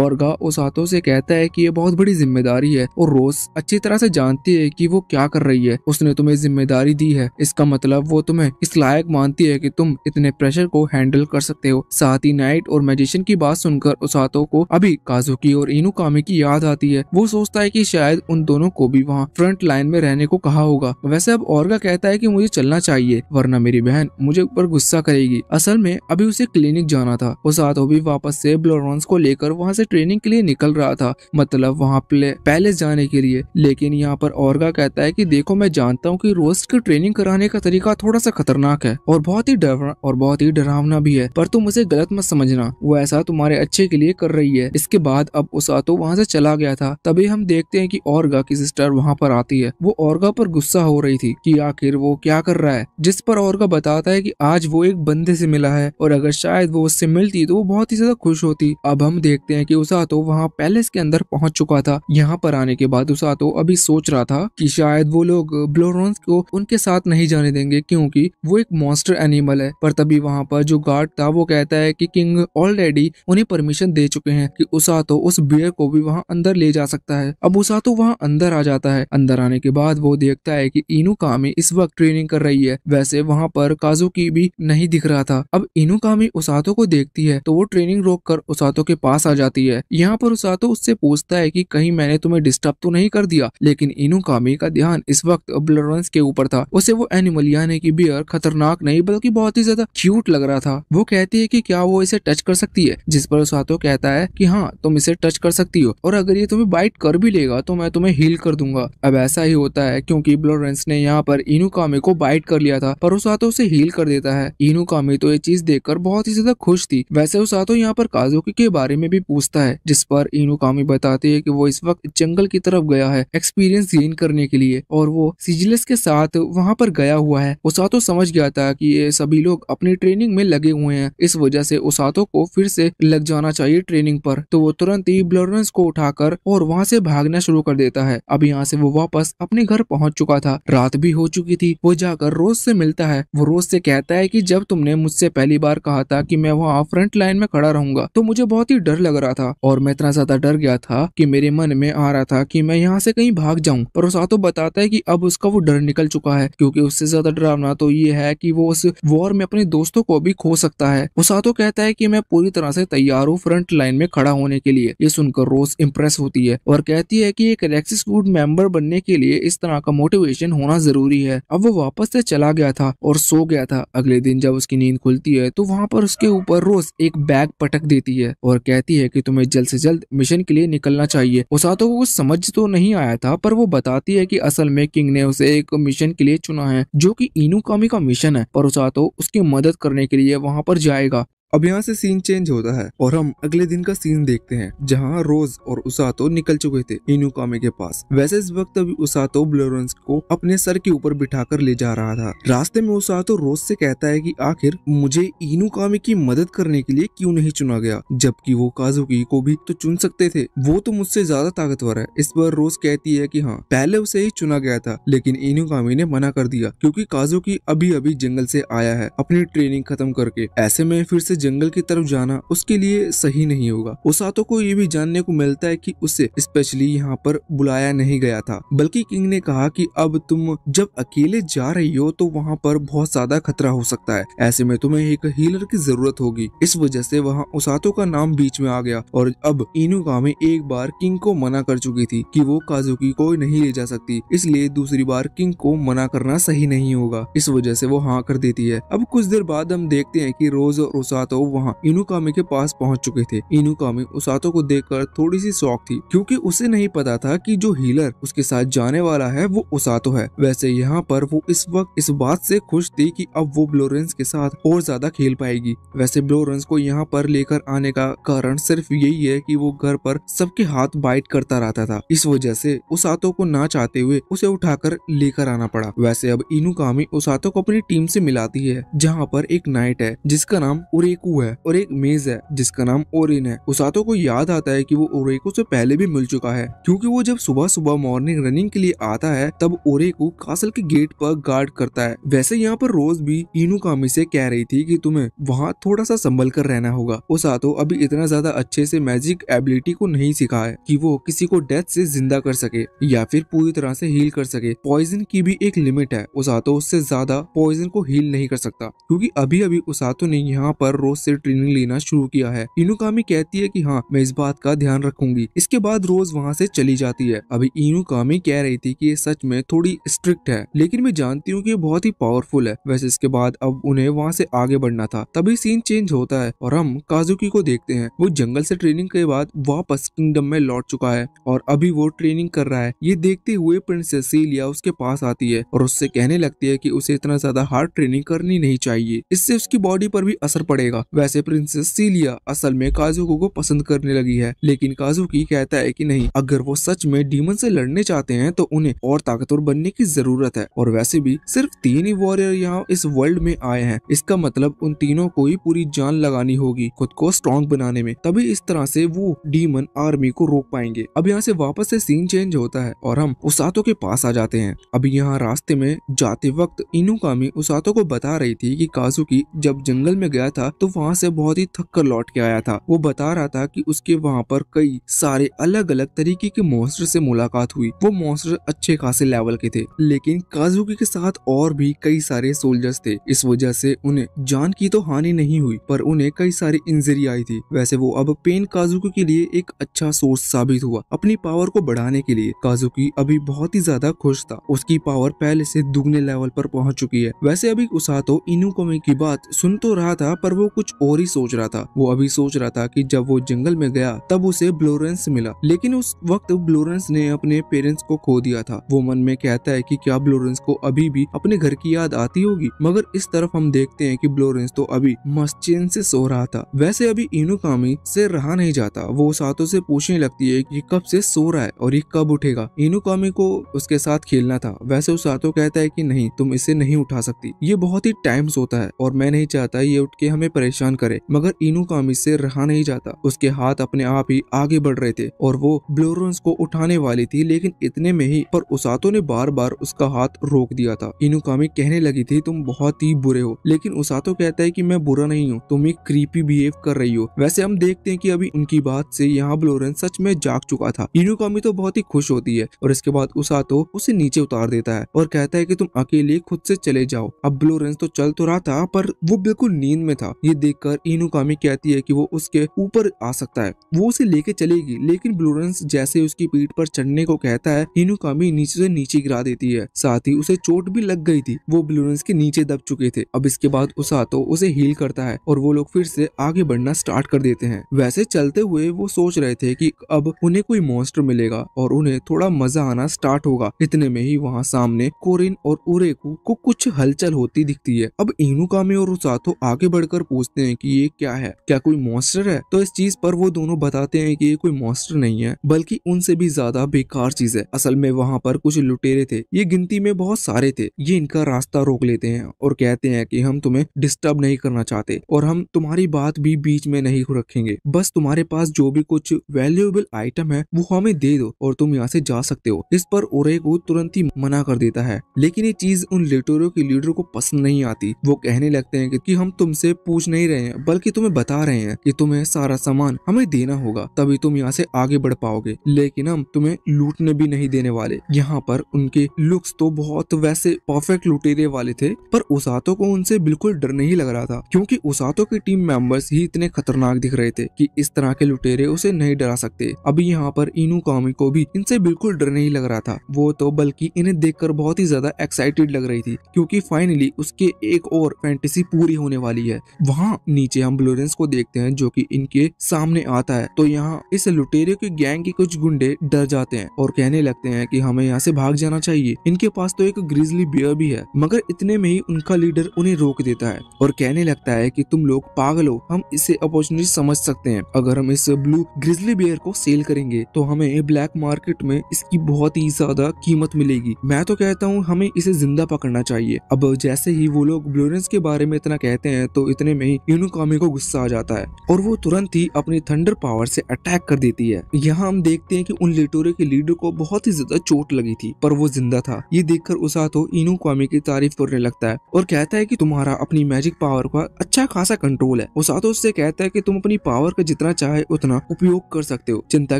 औरगा हाथों से कहता है की ये बहुत बड़ी जिम्मेदारी है और रोज अच्छी तरह से जानती है की वो क्या कर रही है उसने तुम्हें जिम्मेदारी दी है इसका मतलब मतलब वो तुम्हें इस लायक मानती है कि तुम इतने प्रेशर को हैंडल कर सकते हो साथ ही नाइट और मैजिशियन की बात सुनकर उसातो को अभी काजुकी और इनू कामी की याद आती है वो सोचता है की शायद उन दोनों को भी वहाँ फ्रंट लाइन में रहने को कहा होगा वैसे अब और कहता है की मुझे चलना चाहिए वरना मेरी बहन मुझे ऊपर गुस्सा करेगी असल में अभी उसे क्लिनिक जाना था उसातो भी वापस से ब्लोरस को लेकर वहाँ से ट्रेनिंग के लिए निकल रहा था मतलब वहाँ पैलेस जाने के लिए लेकिन यहाँ पर औरगा कहता है की देखो मैं जानता हूँ की रोस्ट की ट्रेनिंग कराने का तरीका थोड़ा सा खतरनाक है और बहुत ही डर और बहुत ही डरावना भी है पर तुम उसे गलत मत समझना वो ऐसा तुम्हारे अच्छे के लिए कर रही है इसके बाद अब उसातो वहाँ से चला गया था तभी हम देखते हैं कि औरगा की सिस्टर वहाँ पर आती है वो औरगा पर गुस्सा हो रही थी कि आखिर वो क्या कर रहा है जिस पर औरगा बताता है कि आज वो एक बंदे से मिला है और अगर शायद वो उससे मिलती तो वो बहुत ही ज्यादा खुश होती अब हम देखते हैं कि उसातो वहाँ पैलेस के अंदर पहुँच चुका था यहाँ पर आने के बाद उसातो अभी सोच रहा था कि शायद वो लोग ब्लोरॉन्स को उनके साथ नहीं जाने देंगे क्योंकि वो एक मॉन्स्टर एनिमल है पर तभी वहाँ पर जो गार्ड था वो कहता है कि किंग ऑलरेडी उन्हें परमिशन दे चुके हैं कि तो उस बियर को भी वहाँ अंदर ले जा सकता है अब उषा तो वहाँ अंदर आ जाता है अंदर आने के बाद वो देखता है की इनू कामी इस वक्त ट्रेनिंग कर रही है वैसे वहाँ पर काजू की भी नहीं दिख रहा था अब इनू कामी उसातो को देखती है तो वो ट्रेनिंग रोक कर उसातो के पास आ जाती है यहाँ पर उसातो उससे पूछता है की कहीं मैंने तुम्हें डिस्टर्ब तो नहीं कर दिया लेकिन इनू कामी का ध्यान इस वक्त के ऊपर था उसे वो एनिमल ओलिया ने की बियर खतरनाक नहीं बल्कि बहुत ही ज्यादा क्यूट लग रहा था वो कहती है की क्या वो इसे टच कर सकती है जिस पर सातो कहता है की हाँ तुम इसे टच कर सकती हो और अगर ये तुम्हें बाइट कर भी लेगा तो मैं तुम्हें हील कर दूंगा अब ऐसा ही होता है क्योंकि ब्लोरेंस ने यहाँ पर इनू कामे को बाइट कर लिया था पर उसातो उसे हील कर देता है इनू कामे तो ये चीज देख बहुत ही ज्यादा खुश थी वैसे उसातो यहाँ पर काजुकी के बारे में भी पूछता है जिस पर इनू कामी बताती है की वो इस वक्त जंगल की तरफ गया है एक्सपीरियंस गेन करने के लिए और वो सीजिलस के साथ वहाँ पर गया हुआ हुआ है उसातो समझ गया था कि ये सभी लोग अपनी ट्रेनिंग में लगे हुए हैं इस वजह से उसातो को फिर से लग जाना चाहिए ट्रेनिंग पर तो वो तुरंत ही ब्लोरेंस को उठाकर और वहाँ से भागना शुरू कर देता है अब यहाँ से वो वापस अपने घर पहुँच चुका था रात भी हो चुकी थी वो जाकर रोज से मिलता है वो रोज से कहता है की जब तुमने मुझसे पहली बार कहा था की मैं वहाँ फ्रंट लाइन में खड़ा रहूंगा तो मुझे बहुत ही डर लग रहा था और मैं इतना ज्यादा डर गया था की मेरे मन में आ रहा था की मैं यहाँ से कहीं भाग जाऊँ पर उसातो बताता है की अब उसका वो डर निकल चुका है क्यूँकी उससे ज्यादा डरावना तो ये है कि वो उस वॉर में अपने दोस्तों को भी खो सकता है वो सातो कहता है कि मैं पूरी तरह से तैयार हूँ फ्रंट लाइन में खड़ा होने के लिए ये सुनकर रोज इम्प्रेस होती है और कहती है की एक रेक्सिस गुड मेंबर बनने के लिए इस तरह का मोटिवेशन होना जरूरी है अब वो वापस से चला गया था और सो गया था अगले दिन जब उसकी नींद खुलती है तो वहाँ पर उसके ऊपर रोज एक बैग पटक देती है और कहती है कि तुम्हें जल्द से जल्द मिशन के लिए निकलना चाहिए ओसातो को कुछ समझ तो नहीं आया था पर वो बताती है कि असल में किंग ने उसे एक मिशन के लिए चुना है जो कि इनुकामी का मिशन है परोसा तो उसकी मदद करने के लिए वहां पर जाएगा अब यहाँ से सीन चेंज होता है और हम अगले दिन का सीन देखते हैं जहाँ रोज और उसातो निकल चुके थे इनुकामे के पास वैसे इस वक्त अभी उसातो ब्लोरेंस को अपने सर के ऊपर बिठाकर ले जा रहा था रास्ते में उसातो रोज से कहता है कि आखिर मुझे इनुकामे की मदद करने के लिए क्यों नहीं चुना गया जबकि वो काजुकी को भी तो चुन सकते थे वो तो मुझसे ज्यादा ताकतवर है इस पर रोज कहती है की हाँ पहले उसे ही चुना गया था लेकिन इनुकामी ने मना कर दिया क्यूँकी काजुकी अभी अभी जंगल से आया है अपनी ट्रेनिंग खत्म करके ऐसे में फिर से जंगल की तरफ जाना उसके लिए सही नहीं होगा ओसातो को ये भी जानने को मिलता है कि उसे स्पेशली यहाँ पर बुलाया नहीं गया था बल्कि किंग ने कहा कि अब तुम जब अकेले जा रही हो तो वहाँ पर बहुत ज्यादा खतरा हो सकता है ऐसे में तुम्हें एक हीलर की जरूरत होगी इस वजह से वहाँ ओसातो का नाम बीच में आ गया और अब इनुकामे एक बार किंग को मना कर चुकी थी कि वो काजुकी को नहीं ले जा सकती इसलिए दूसरी बार किंग को मना करना सही नहीं होगा इस वजह से वो हाँ कर देती है अब कुछ देर बाद हम देखते हैं कि रोज और ओसातो उसातो वहाँ इनुकामे के पास पहुँच चुके थे कामी उसातो को देख थोड़ी सी शौक थी क्यूँकी उसे नहीं पता था की जो हीलर उसके साथ जाने वाला है वो उसातो है वैसे यहाँ पर वो इस वक्त इस बात से खुश थी कि अब वो ब्लोरेंस के साथ और ज्यादा खेल पाएगी वैसे ब्लोरेंस को यहाँ पर लेकर आने का कारण सिर्फ यही है कि वो घर पर सबके हाथ बाइट करता रहता था इस वजह से उसातो को ना चाहते हुए उसे उठाकर लेकर आना पड़ा वैसे अब इनुकामी उसातो को अपनी टीम से मिलाती है जहाँ पर एक नाइट है जिसका नाम उरे ओरेकू है और एक मेज है जिसका नाम ओरिन है उसातो को याद आता है कि वो ओरेको से पहले भी मिल चुका है क्योंकि वो जब सुबह सुबह मॉर्निंग रनिंग के लिए आता है तब ओरेकू कासल के गेट पर गार्ड करता है वैसे यहाँ पर रोज भी इनू कामी से कह रही थी की तुम्हे वहाँ थोड़ा सा संभल कर रहना होगा उसातो अभी इतना ज्यादा अच्छे से मैजिक एबिलिटी को नहीं सिखा है की वो किसी को डेथ से जिंदा कर सके या फिर पूरी तरह से हील कर सके पॉइजन की भी एक लिमिट है उसातो उससे ज्यादा पॉइजन को हील नहीं कर सकता क्योंकि अभी अभी उसातो ने यहाँ पर रोज से ट्रेनिंग लेना शुरू किया है इनुकामी कहती है कि हाँ मैं इस बात का ध्यान रखूंगी इसके बाद रोज वहाँ से चली जाती है अभी इनुकामी कह रही थी कि ये सच में थोड़ी स्ट्रिक्ट है लेकिन मैं जानती हूँ कि ये बहुत ही पावरफुल है वैसे इसके बाद अब उन्हें वहाँ से आगे बढ़ना था तभी सीन चेंज होता है और हम काजुकी को देखते हैं वो जंगल से ट्रेनिंग के बाद वापस किंगडम में लौट चुका है और अभी वो ट्रेनिंग कर रहा है ये देखते हुए प्रिंसेस सीलिया उसके पास आती है और उससे कहने लगती है कि उसे इतना ज्यादा हार्ड ट्रेनिंग करनी नहीं चाहिए इससे उसकी बॉडी पर भी असर पड़ेगा करेगा वैसे प्रिंसेस सीलिया असल में काजुको को पसंद करने लगी है लेकिन काजुकी कहता है की नहीं अगर वो सच में डीमन से लड़ने चाहते हैं तो उन्हें और ताकतवर बनने की जरूरत है और वैसे भी सिर्फ तीन ही वॉरियर यहाँ इस वर्ल्ड में आए हैं इसका मतलब उन तीनों को ही पूरी जान लगानी होगी खुद को स्ट्रॉन्ग बनाने में तभी इस तरह से वो डीमन आर्मी को रोक पाएंगे अब यहाँ से वापस से सीन चेंज होता है और हम उसातो के पास आ जाते हैं अभी यहाँ रास्ते में जाते वक्त इनुकामी उसातो को बता रही थी कि काजुकी जब जंगल में गया था तो तो वहाँ से बहुत ही थक कर लौट के आया था वो बता रहा था कि उसके वहाँ पर कई सारे अलग अलग तरीके के मॉन्स्टर से मुलाकात हुई वो मॉन्स्टर अच्छे खासे लेवल के थे लेकिन काजुकी के साथ और भी कई सारे सोल्जर्स थे इस वजह से उन्हें जान की तो हानि नहीं हुई पर उन्हें कई सारी इंजरी आई थी वैसे वो अब पेन काजुकी के लिए एक अच्छा सोर्स साबित हुआ अपनी पावर को बढ़ाने के लिए काजुकी अभी बहुत ही ज्यादा खुश था उसकी पावर पहले से दुगने लेवल पर पहुंच चुकी है वैसे अभी तो इनुकोमी की बात सुन तो रहा था पर वो कुछ और ही सोच रहा था वो अभी सोच रहा था कि जब वो जंगल में गया तब उसे ब्लोरेंस मिला लेकिन उस वक्त ब्लोरेंस ने अपने पेरेंट्स को खो दिया था वो मन में कहता है कि क्या ब्लोरेंस को अभी भी अपने घर की याद आती होगी मगर इस तरफ हम देखते हैं कि ब्लोरेंस तो अभी मस्त से सो रहा था वैसे अभी इनुकामी से रहा नहीं जाता वो सातों से पूछने लगती है की कब से सो रहा है और ये कब उठेगा इनुकामी को उसके साथ खेलना था वैसे उस सातों कहता है की नहीं तुम इसे नहीं उठा सकती ये बहुत ही टाइम सोता है और मैं नहीं चाहता ये उठ के हमें परेशान करे मगर इनू कामी से रहा नहीं जाता उसके हाथ अपने आप ही आगे बढ़ रहे थे और वो ब्लोरेंस को उठाने वाली थी लेकिन इतने में ही पर उसातो ने बार बार उसका हाथ रोक दिया था इनू कामी कहने लगी थी तुम बहुत ही बुरे हो लेकिन उसातो कहता है की मैं बुरा नहीं हूँ तुम एक क्रीपी बिहेव कर रही हो वैसे हम देखते हैं की अभी उनकी बात से यहाँ ब्लोरेंस सच में जाग चुका था इनू कामी तो बहुत ही खुश होती है और इसके बाद उसातो उसे नीचे उतार देता है और कहता है की तुम अकेले खुद से चले जाओ अब ब्लोरेंस तो चल तो रहा था पर वो बिल्कुल नींद में था ये ये देखकर इनुकामी कहती है कि वो उसके ऊपर आ सकता है वो उसे लेके चलेगी लेकिन ब्लोरेंस जैसे उसकी पीठ पर चढ़ने को कहता है इनुकामी नीचे से नीचे गिरा देती है साथ ही उसे चोट भी लग गई थी वो ब्लोरेंस के नीचे दब चुके थे अब इसके बाद उसातो उसे हील करता है और वो लोग फिर से आगे बढ़ना स्टार्ट कर देते हैं वैसे चलते हुए वो सोच रहे थे कि अब उन्हें कोई मॉन्स्टर मिलेगा और उन्हें थोड़ा मजा आना स्टार्ट होगा इतने में ही वहाँ सामने कोरिन और उरेकू को कुछ हलचल होती दिखती है अब इनुकामी और उसातो आगे बढ़कर पूछ पूछते हैं कि ये क्या है क्या कोई मॉन्स्टर है तो इस चीज पर वो दोनों बताते हैं कि ये कोई मॉन्स्टर नहीं है बल्कि उनसे भी ज्यादा बेकार चीज है असल में वहाँ पर कुछ लुटेरे थे ये गिनती में बहुत सारे थे ये इनका रास्ता रोक लेते हैं और कहते हैं की हम तुम्हें डिस्टर्ब नहीं करना चाहते और हम तुम्हारी बात भी बीच में नहीं रखेंगे बस तुम्हारे पास जो भी कुछ वैल्यूएबल आइटम है वो हमें दे दो और तुम यहाँ से जा सकते हो इस पर ओरे को तुरंत ही मना कर देता है लेकिन ये चीज उन लिटोरियो के लीडर को पसंद नहीं आती वो कहने लगते हैं कि हम तुमसे पूछ नहीं रहे हैं बल्कि तुम्हें बता रहे हैं कि तुम्हें सारा सामान हमें देना होगा तभी तुम यहाँ से आगे बढ़ पाओगे लेकिन हम तुम्हें लूटने भी नहीं देने वाले यहाँ पर उनके लुक्स तो बहुत वैसे परफेक्ट लुटेरे वाले थे पर उसातो को उनसे बिल्कुल डर नहीं लग रहा था क्योंकि उसातो के टीम मेंबर्स ही इतने खतरनाक दिख रहे थे कि इस तरह के लुटेरे उसे नहीं डरा सकते अभी यहाँ पर इनू कामी को भी इनसे बिल्कुल डर नहीं लग रहा था वो तो बल्कि इन्हें देख बहुत ही ज्यादा एक्साइटेड लग रही थी क्यूँकी फाइनली उसके एक और फैंटेसी पूरी होने वाली है वहाँ नीचे हम ब्लोरेंस को देखते हैं जो कि इनके सामने आता है तो यहाँ इस लुटेरे के गैंग के कुछ गुंडे डर जाते हैं और कहने लगते हैं कि हमें यहाँ से भाग जाना चाहिए इनके पास तो एक ग्रिजली बियर भी है मगर इतने में ही उनका लीडर उन्हें रोक देता है और कहने लगता है की तुम लोग पागल हो हम इसे अपॉर्चुनिटी समझ सकते हैं अगर हम इस ब्लू ग्रिजली बियर को सेल करेंगे तो हमें ब्लैक मार्केट में इसकी बहुत ही ज्यादा कीमत मिलेगी मैं तो कहता हूँ हमें इसे जिंदा पकड़ना चाहिए अब जैसे ही वो लोग ब्लोरेंस के बारे में इतना कहते हैं तो इतने में में ही यूनुकामी को गुस्सा आ जाता है और वो तुरंत ही अपनी थंडर पावर से अटैक कर देती है यहाँ हम देखते हैं कि उन लिटोरे के लीडर को बहुत ही ज्यादा चोट लगी थी पर वो जिंदा था ये देखकर उसातो इनू क्वामी की तारीफ करने लगता है और कहता है की तुम्हारा अपनी मैजिक पावर का अच्छा खासा कंट्रोल है उसा तो उससे कहता है की तुम अपनी पावर का जितना चाहे उतना उपयोग कर सकते हो चिंता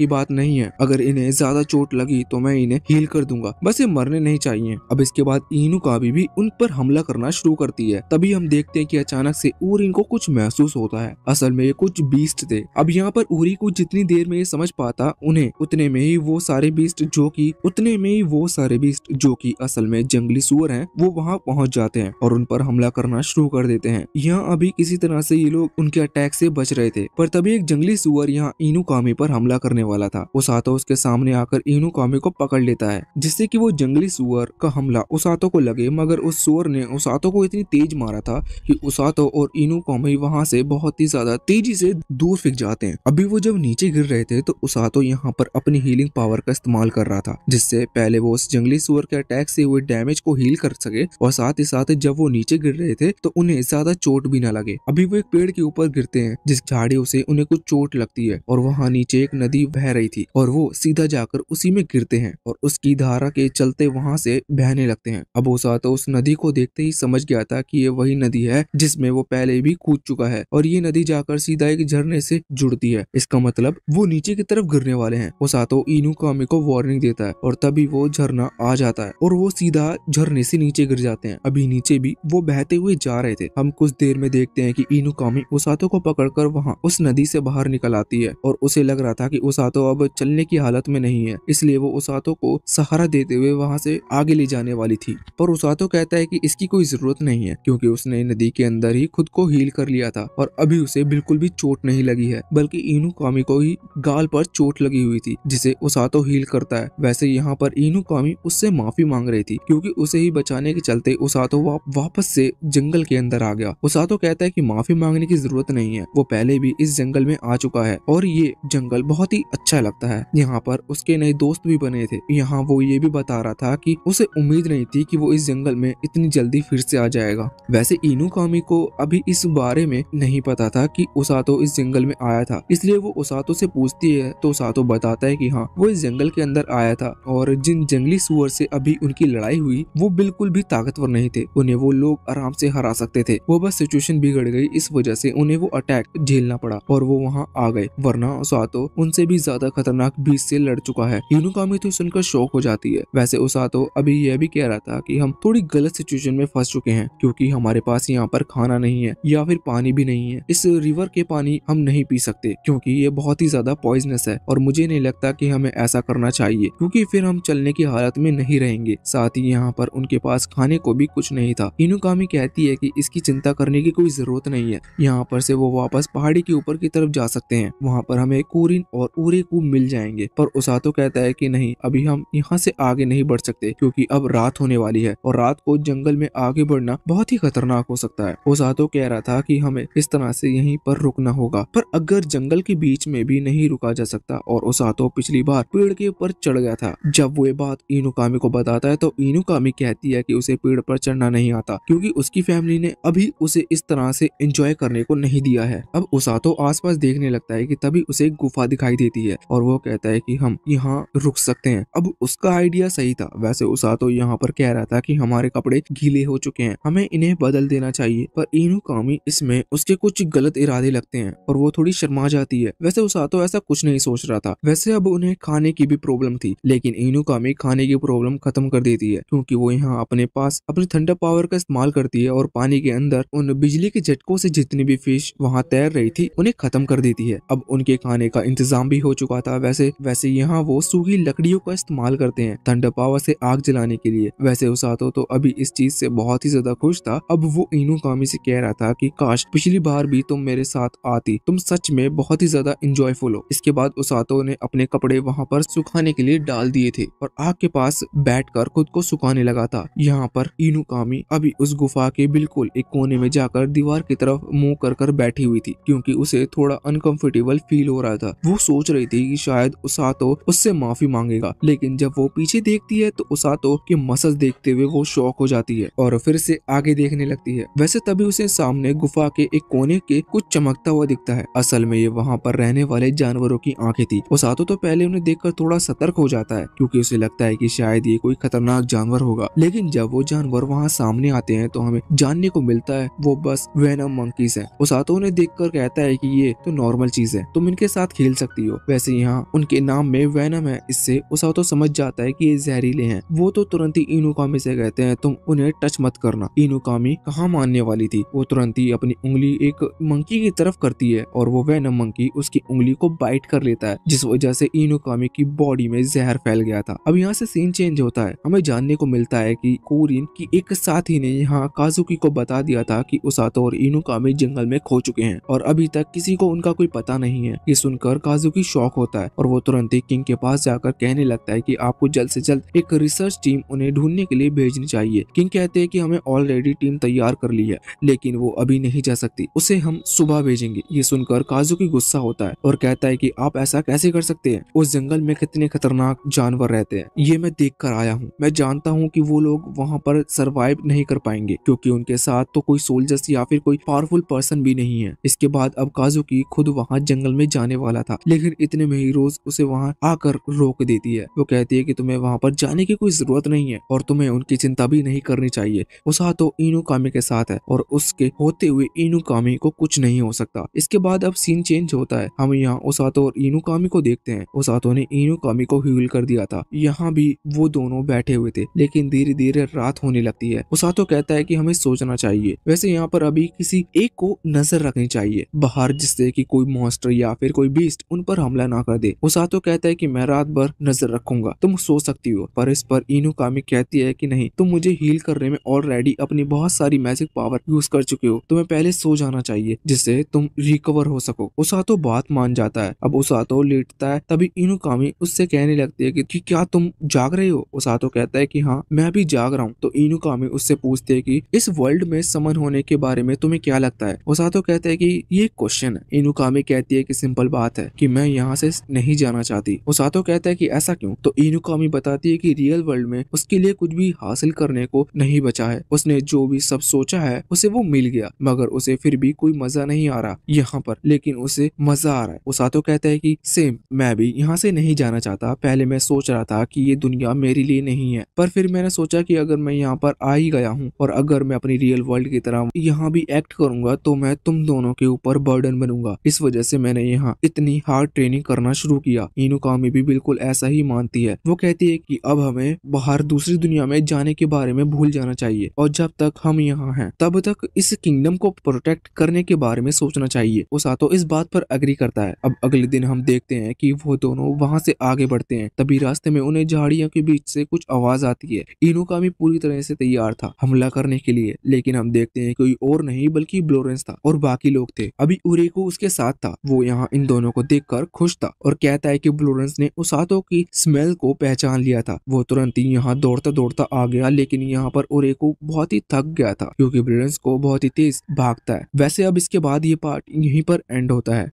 की बात नहीं है अगर इन्हें ज्यादा चोट लगी तो मैं इन्हें हील कर दूंगा बस ये मरने नहीं चाहिए अब इसके बाद इनू काबी भी उन पर हमला करना शुरू करती है तभी हम देखते हैं कि अचानक से और इनको कुछ महसूस होता है असल में ये कुछ बीस्ट थे अब यहाँ पर उरी को जितनी देर में ये समझ पाता उन्हें उतने में ही वो सारे बीस्ट जो कि उतने में ही वो सारे बीस्ट जो कि असल में जंगली सुअर हैं वो वहाँ पहुँच जाते हैं और उन पर हमला करना शुरू कर देते हैं यहाँ अभी किसी तरह से ये लोग उनके अटैक से बच रहे थे पर तभी एक जंगली सुअर यहाँ इनू कामी पर हमला करने वाला था आतो उसके सामने आकर इनू कामी को पकड़ लेता है जिससे की वो जंगली सुअर का हमला आतो को लगे मगर उस सुअर ने आतो को इतनी तेज मारा था की आतो और इनू दोनों कॉमई वहाँ से बहुत ही ज्यादा तेजी से दूर फेंक जाते हैं अभी वो जब नीचे गिर रहे थे तो उसातो यहाँ पर अपनी हीलिंग पावर का इस्तेमाल कर रहा था जिससे पहले वो उस जंगली सुअर के अटैक से हुए डैमेज को हील कर सके और साथ ही साथ जब वो नीचे गिर रहे थे तो उन्हें ज्यादा चोट भी ना लगे अभी वो एक पेड़ के ऊपर गिरते हैं जिस झाड़ियों से उन्हें कुछ चोट लगती है और वहाँ नीचे एक नदी बह रही थी और वो सीधा जाकर उसी में गिरते हैं और उसकी धारा के चलते वहाँ से बहने लगते हैं अब ओसातो उस नदी को देखते ही समझ गया था कि ये वही नदी है जिसमें वो पहले भी भी कूद चुका है और ये नदी जाकर सीधा एक झरने से जुड़ती है इसका मतलब वो नीचे की तरफ गिरने वाले हैं सातो इनू कामी को वार्निंग देता है और तभी वो झरना आ जाता है और वो सीधा झरने से नीचे गिर जाते हैं अभी नीचे भी वो बहते हुए जा रहे थे हम कुछ देर में देखते हैं कि इनू कामी ओसातो को पकड़कर वहाँ उस नदी से बाहर निकल आती है और उसे लग रहा था कि ओसातो अब चलने की हालत में नहीं है इसलिए वो उसातो को सहारा देते हुए वहाँ से आगे ले जाने वाली थी पर उसातो कहता है कि इसकी कोई जरूरत नहीं है क्योंकि उसने नदी के अंदर ही खुद को ही हील कर लिया था और अभी उसे बिल्कुल भी चोट नहीं लगी है बल्कि इनू कामी को ही गाल पर चोट लगी हुई थी जिसे उसातो हील करता है वैसे यहाँ पर इनू कामी उससे माफी मांग रही थी क्योंकि उसे ही बचाने के चलते उसातो वा, वापस से जंगल के अंदर आ गया उसातो कहता है की माफी मांगने की जरूरत नहीं है वो पहले भी इस जंगल में आ चुका है और ये जंगल बहुत ही अच्छा लगता है यहाँ पर उसके नए दोस्त भी बने थे यहाँ वो ये भी बता रहा था कि उसे उम्मीद नहीं थी कि वो इस जंगल में इतनी जल्दी फिर से आ जाएगा वैसे इनू कामी को अभी इस बारे में नहीं पता था कि ओसातो इस जंगल में आया था इसलिए वो ओसातो से पूछती है तो ओसातो बताता है कि हाँ वो इस जंगल के अंदर आया था और जिन जंगली सुअर से अभी उनकी लड़ाई हुई वो बिल्कुल भी ताकतवर नहीं थे उन्हें वो लोग आराम से हरा सकते थे वो बस सिचुएशन बिगड़ गई इस वजह से उन्हें वो अटैक झेलना पड़ा और वो वहाँ आ गए वरना ओसातो उनसे भी ज्यादा खतरनाक बीच से लड़ चुका है यूनुकामी तो सुनकर शौक हो जाती है वैसे ओसातो अभी यह भी कह रहा था की हम थोड़ी गलत सिचुएशन में फंस चुके हैं क्यूँकी हमारे पास यहाँ पर खाना नहीं है या या फिर पानी भी नहीं है इस रिवर के पानी हम नहीं पी सकते क्योंकि ये बहुत ही ज्यादा पॉइजनस है और मुझे नहीं लगता कि हमें ऐसा करना चाहिए क्योंकि फिर हम चलने की हालत में नहीं रहेंगे साथ ही यहाँ पर उनके पास खाने को भी कुछ नहीं था इनुकामी कहती है की इसकी चिंता करने की कोई जरूरत नहीं है यहाँ पर से वो वापस पहाड़ी के ऊपर की तरफ जा सकते हैं वहाँ पर हमें कुरिन और उरेकू मिल जाएंगे पर तो कहता है की नहीं अभी हम यहाँ से आगे नहीं बढ़ सकते क्यूँकी अब रात होने वाली है और रात को जंगल में आगे बढ़ना बहुत ही खतरनाक हो सकता है तो कह रहा रहा था कि हमें इस तरह से यहीं पर रुकना होगा पर अगर जंगल के बीच में भी नहीं रुका जा सकता और ओसातो पिछली बार पेड़ के ऊपर चढ़ गया था जब वो बात इनुकामी को बताता है तो इनुकामी कहती है कि उसे पेड़ पर चढ़ना नहीं आता क्योंकि उसकी फैमिली ने अभी उसे इस तरह से एंजॉय करने को नहीं दिया है अब आस आसपास देखने लगता है कि तभी उसे एक गुफा दिखाई देती है और वो कहता है कि हम यहाँ रुक सकते हैं अब उसका आइडिया सही था वैसे ओसातो यहाँ पर कह रहा था कि हमारे कपड़े गीले हो चुके हैं हमें इन्हें बदल देना चाहिए पर इनुकामी मम्मी इसमें उसके कुछ गलत इरादे लगते हैं और वो थोड़ी शर्मा जाती है वैसे उसातो ऐसा कुछ नहीं सोच रहा था वैसे अब उन्हें खाने की भी प्रॉब्लम थी लेकिन इनुकामी खाने की प्रॉब्लम खत्म कर देती है क्योंकि वो यहाँ अपने पास अपनी ठंडा पावर का इस्तेमाल करती है और पानी के अंदर उन बिजली के झटकों से जितनी भी फिश वहाँ तैर रही थी उन्हें खत्म कर देती है अब उनके खाने का इंतजाम भी हो चुका था वैसे वैसे यहाँ वो सूखी लकड़ियों का इस्तेमाल करते हैं ठंडा पावर से आग जलाने के लिए वैसे उसातो तो अभी इस चीज से बहुत ही ज्यादा खुश था अब वो इनू कामी से कह रहा था कि काश पिछली बार भी तुम मेरे साथ आती तुम सच में बहुत ही ज्यादा इंजॉयफुल हो इसके बाद उसातो ने अपने कपड़े वहाँ पर सुखाने के लिए डाल दिए थे और आग के पास बैठ खुद को सुखाने लगा था यहाँ पर इनू कामी अभी उस गुफा के बिल्कुल एक कोने में जाकर दीवार की तरफ मुंह कर कर बैठी हुई थी क्योंकि उसे थोड़ा अनकंफर्टेबल फील हो रहा था वो सोच रही थी कि शायद उसातो उससे माफी मांगेगा लेकिन जब वो पीछे देखती है तो उसातो के मसल देखते हुए वो शौक हो जाती है और फिर से आगे देखने लगती है वैसे तभी उसे सामने उन्हें गुफा के एक कोने के कुछ चमकता हुआ दिखता है असल में ये वहाँ पर रहने वाले जानवरों की आंखें थी वो सातो तो पहले उन्हें देखकर थोड़ा सतर्क हो जाता है क्योंकि उसे लगता है कि शायद ये कोई खतरनाक जानवर होगा लेकिन जब वो जानवर वहाँ सामने आते हैं तो हमें जानने को मिलता है वो बस वेनम मंकीस है ओसातो उन्हें देख कहता है की ये तो नॉर्मल चीज है तुम इनके साथ खेल सकती हो वैसे यहाँ उनके नाम में वैनम है इससे ओसातो समझ जाता है की ये जहरीले है वो तो तुरंत ही इनुकामी से कहते हैं तुम उन्हें टच मत करना इनुकामी कहाँ मानने वाली थी वो तुरंत करती अपनी उंगली एक मंकी की तरफ करती है और वो वेनम मंकी उसकी उंगली को बाइट कर लेता है जिस वजह से इनोकामी की बॉडी में जहर फैल गया था अब यहाँ से सीन चेंज होता है हमें जानने को मिलता है की कोरिन की एक साथी ने यहाँ काजुकी को बता दिया था की उसातो और इनोकामी जंगल में खो चुके हैं और अभी तक किसी को उनका कोई पता नहीं है ये सुनकर काजुकी शौक होता है और वो तुरंत ही किंग के पास जाकर कहने लगता है कि आपको जल्द से जल्द एक रिसर्च टीम उन्हें ढूंढने के लिए भेजनी चाहिए किंग कहते हैं कि हमें ऑलरेडी टीम तैयार कर ली है लेकिन वो अभी नहीं जा सकती उसे हम सुबह भेजेंगे ये सुनकर काजू की गुस्सा होता है और कहता है की आप ऐसा कैसे कर सकते हैं उस जंगल में कितने खतरनाक जानवर रहते हैं ये मैं देख कर आया हूँ मैं जानता हूँ की वो लोग वहाँ पर सरवाइव नहीं कर पाएंगे क्योंकि उनके साथ तो कोई सोल्जर्स या फिर कोई पावरफुल पर्सन भी नहीं है इसके बाद अब काजू की खुद वहाँ जंगल में जाने वाला था लेकिन इतने में ही रोज उसे वहाँ आकर रोक देती है वो कहती है की तुम्हें वहाँ पर जाने की कोई जरूरत नहीं है और तुम्हें उनकी चिंता भी नहीं करनी चाहिए उसा तो इनो कामे के साथ है और उसके होते होते हुए इनुकामी को कुछ नहीं हो सकता इसके बाद अब सीन चेंज होता है हम यहाँ ओसातो और इनुकामी को देखते हैं ओसातो ने इनुकामी को हील कर दिया था यहाँ भी वो दोनों बैठे हुए थे लेकिन धीरे धीरे रात होने लगती है ओसातो कहता है की हमें सोचना चाहिए वैसे यहाँ पर अभी किसी एक को नजर रखनी चाहिए बाहर जिससे की कोई मोस्टर या फिर कोई बीस्ट उन पर हमला ना कर दे ओसातो कहता है की मैं रात भर नजर रखूंगा तुम सो सकती हो पर इस पर इनुकामी कहती है की नहीं तुम मुझे हील करने में ऑलरेडी अपनी बहुत सारी मैजिक पावर यूज कर चुके हो तुम्हें पहले सो जाना चाहिए जिससे तुम रिकवर हो सको उसातो बात मान जाता है अब उसातो लेटता है तभी कामी उससे कहने लगती है की क्या तुम जाग रहे हो उसातो कहता है की हाँ मैं अभी जाग रहा हूँ तो कामी उससे पूछते है की इस वर्ल्ड में समन होने के बारे में तुम्हें क्या लगता है उसातो कहता है की ये क्वेश्चन है कामी कहती है की सिंपल बात है की मैं यहाँ से नहीं जाना चाहती उसातो कहता है कि ऐसा क्यों तो इनुकामी बताती है कि रियल वर्ल्ड में उसके लिए कुछ भी हासिल करने को नहीं बचा है उसने जो भी सब सोचा है उसे वो मिल गया गया मगर उसे फिर भी कोई मजा नहीं आ रहा यहाँ पर लेकिन उसे मजा आ रहा है उसातो कहता है कि सेम मैं भी यहाँ से नहीं जाना चाहता पहले मैं सोच रहा था कि ये दुनिया मेरे लिए नहीं है पर फिर मैंने सोचा कि अगर मैं यहाँ पर आ ही गया हूँ और अगर मैं अपनी रियल वर्ल्ड की तरह यहाँ भी एक्ट करूंगा तो मैं तुम दोनों के ऊपर बर्डन बनूंगा इस वजह से मैंने यहाँ इतनी हार्ड ट्रेनिंग करना शुरू किया कामी भी बिल्कुल ऐसा ही मानती है वो कहती है की अब हमें बाहर दूसरी दुनिया में जाने के बारे में भूल जाना चाहिए और जब तक हम यहाँ है तब तक इस किंग किंगडम को प्रोटेक्ट करने के बारे में सोचना चाहिए सातो इस बात पर अग्री करता है अब अगले दिन हम देखते हैं कि वो दोनों वहां से आगे बढ़ते हैं तभी रास्ते में उन्हें झाड़ियों के बीच से कुछ आवाज आती है का भी पूरी तरह से तैयार था हमला करने के लिए लेकिन हम देखते हैं कोई और नहीं बल्कि ब्लोरेंस था और बाकी लोग थे अभी उरेको उसके साथ था वो यहाँ इन दोनों को देख खुश था और कहता है की ब्लोरेंस ने उसातो की स्मेल को पहचान लिया था वो तुरंत ही यहाँ दौड़ता दौड़ता आ गया लेकिन यहाँ पर उरेको बहुत ही थक गया था क्यूँकी ब्लोरेंस को बहुत ही तेज भागता है वैसे अब इसके बाद ये पार्ट यहीं पर एंड होता है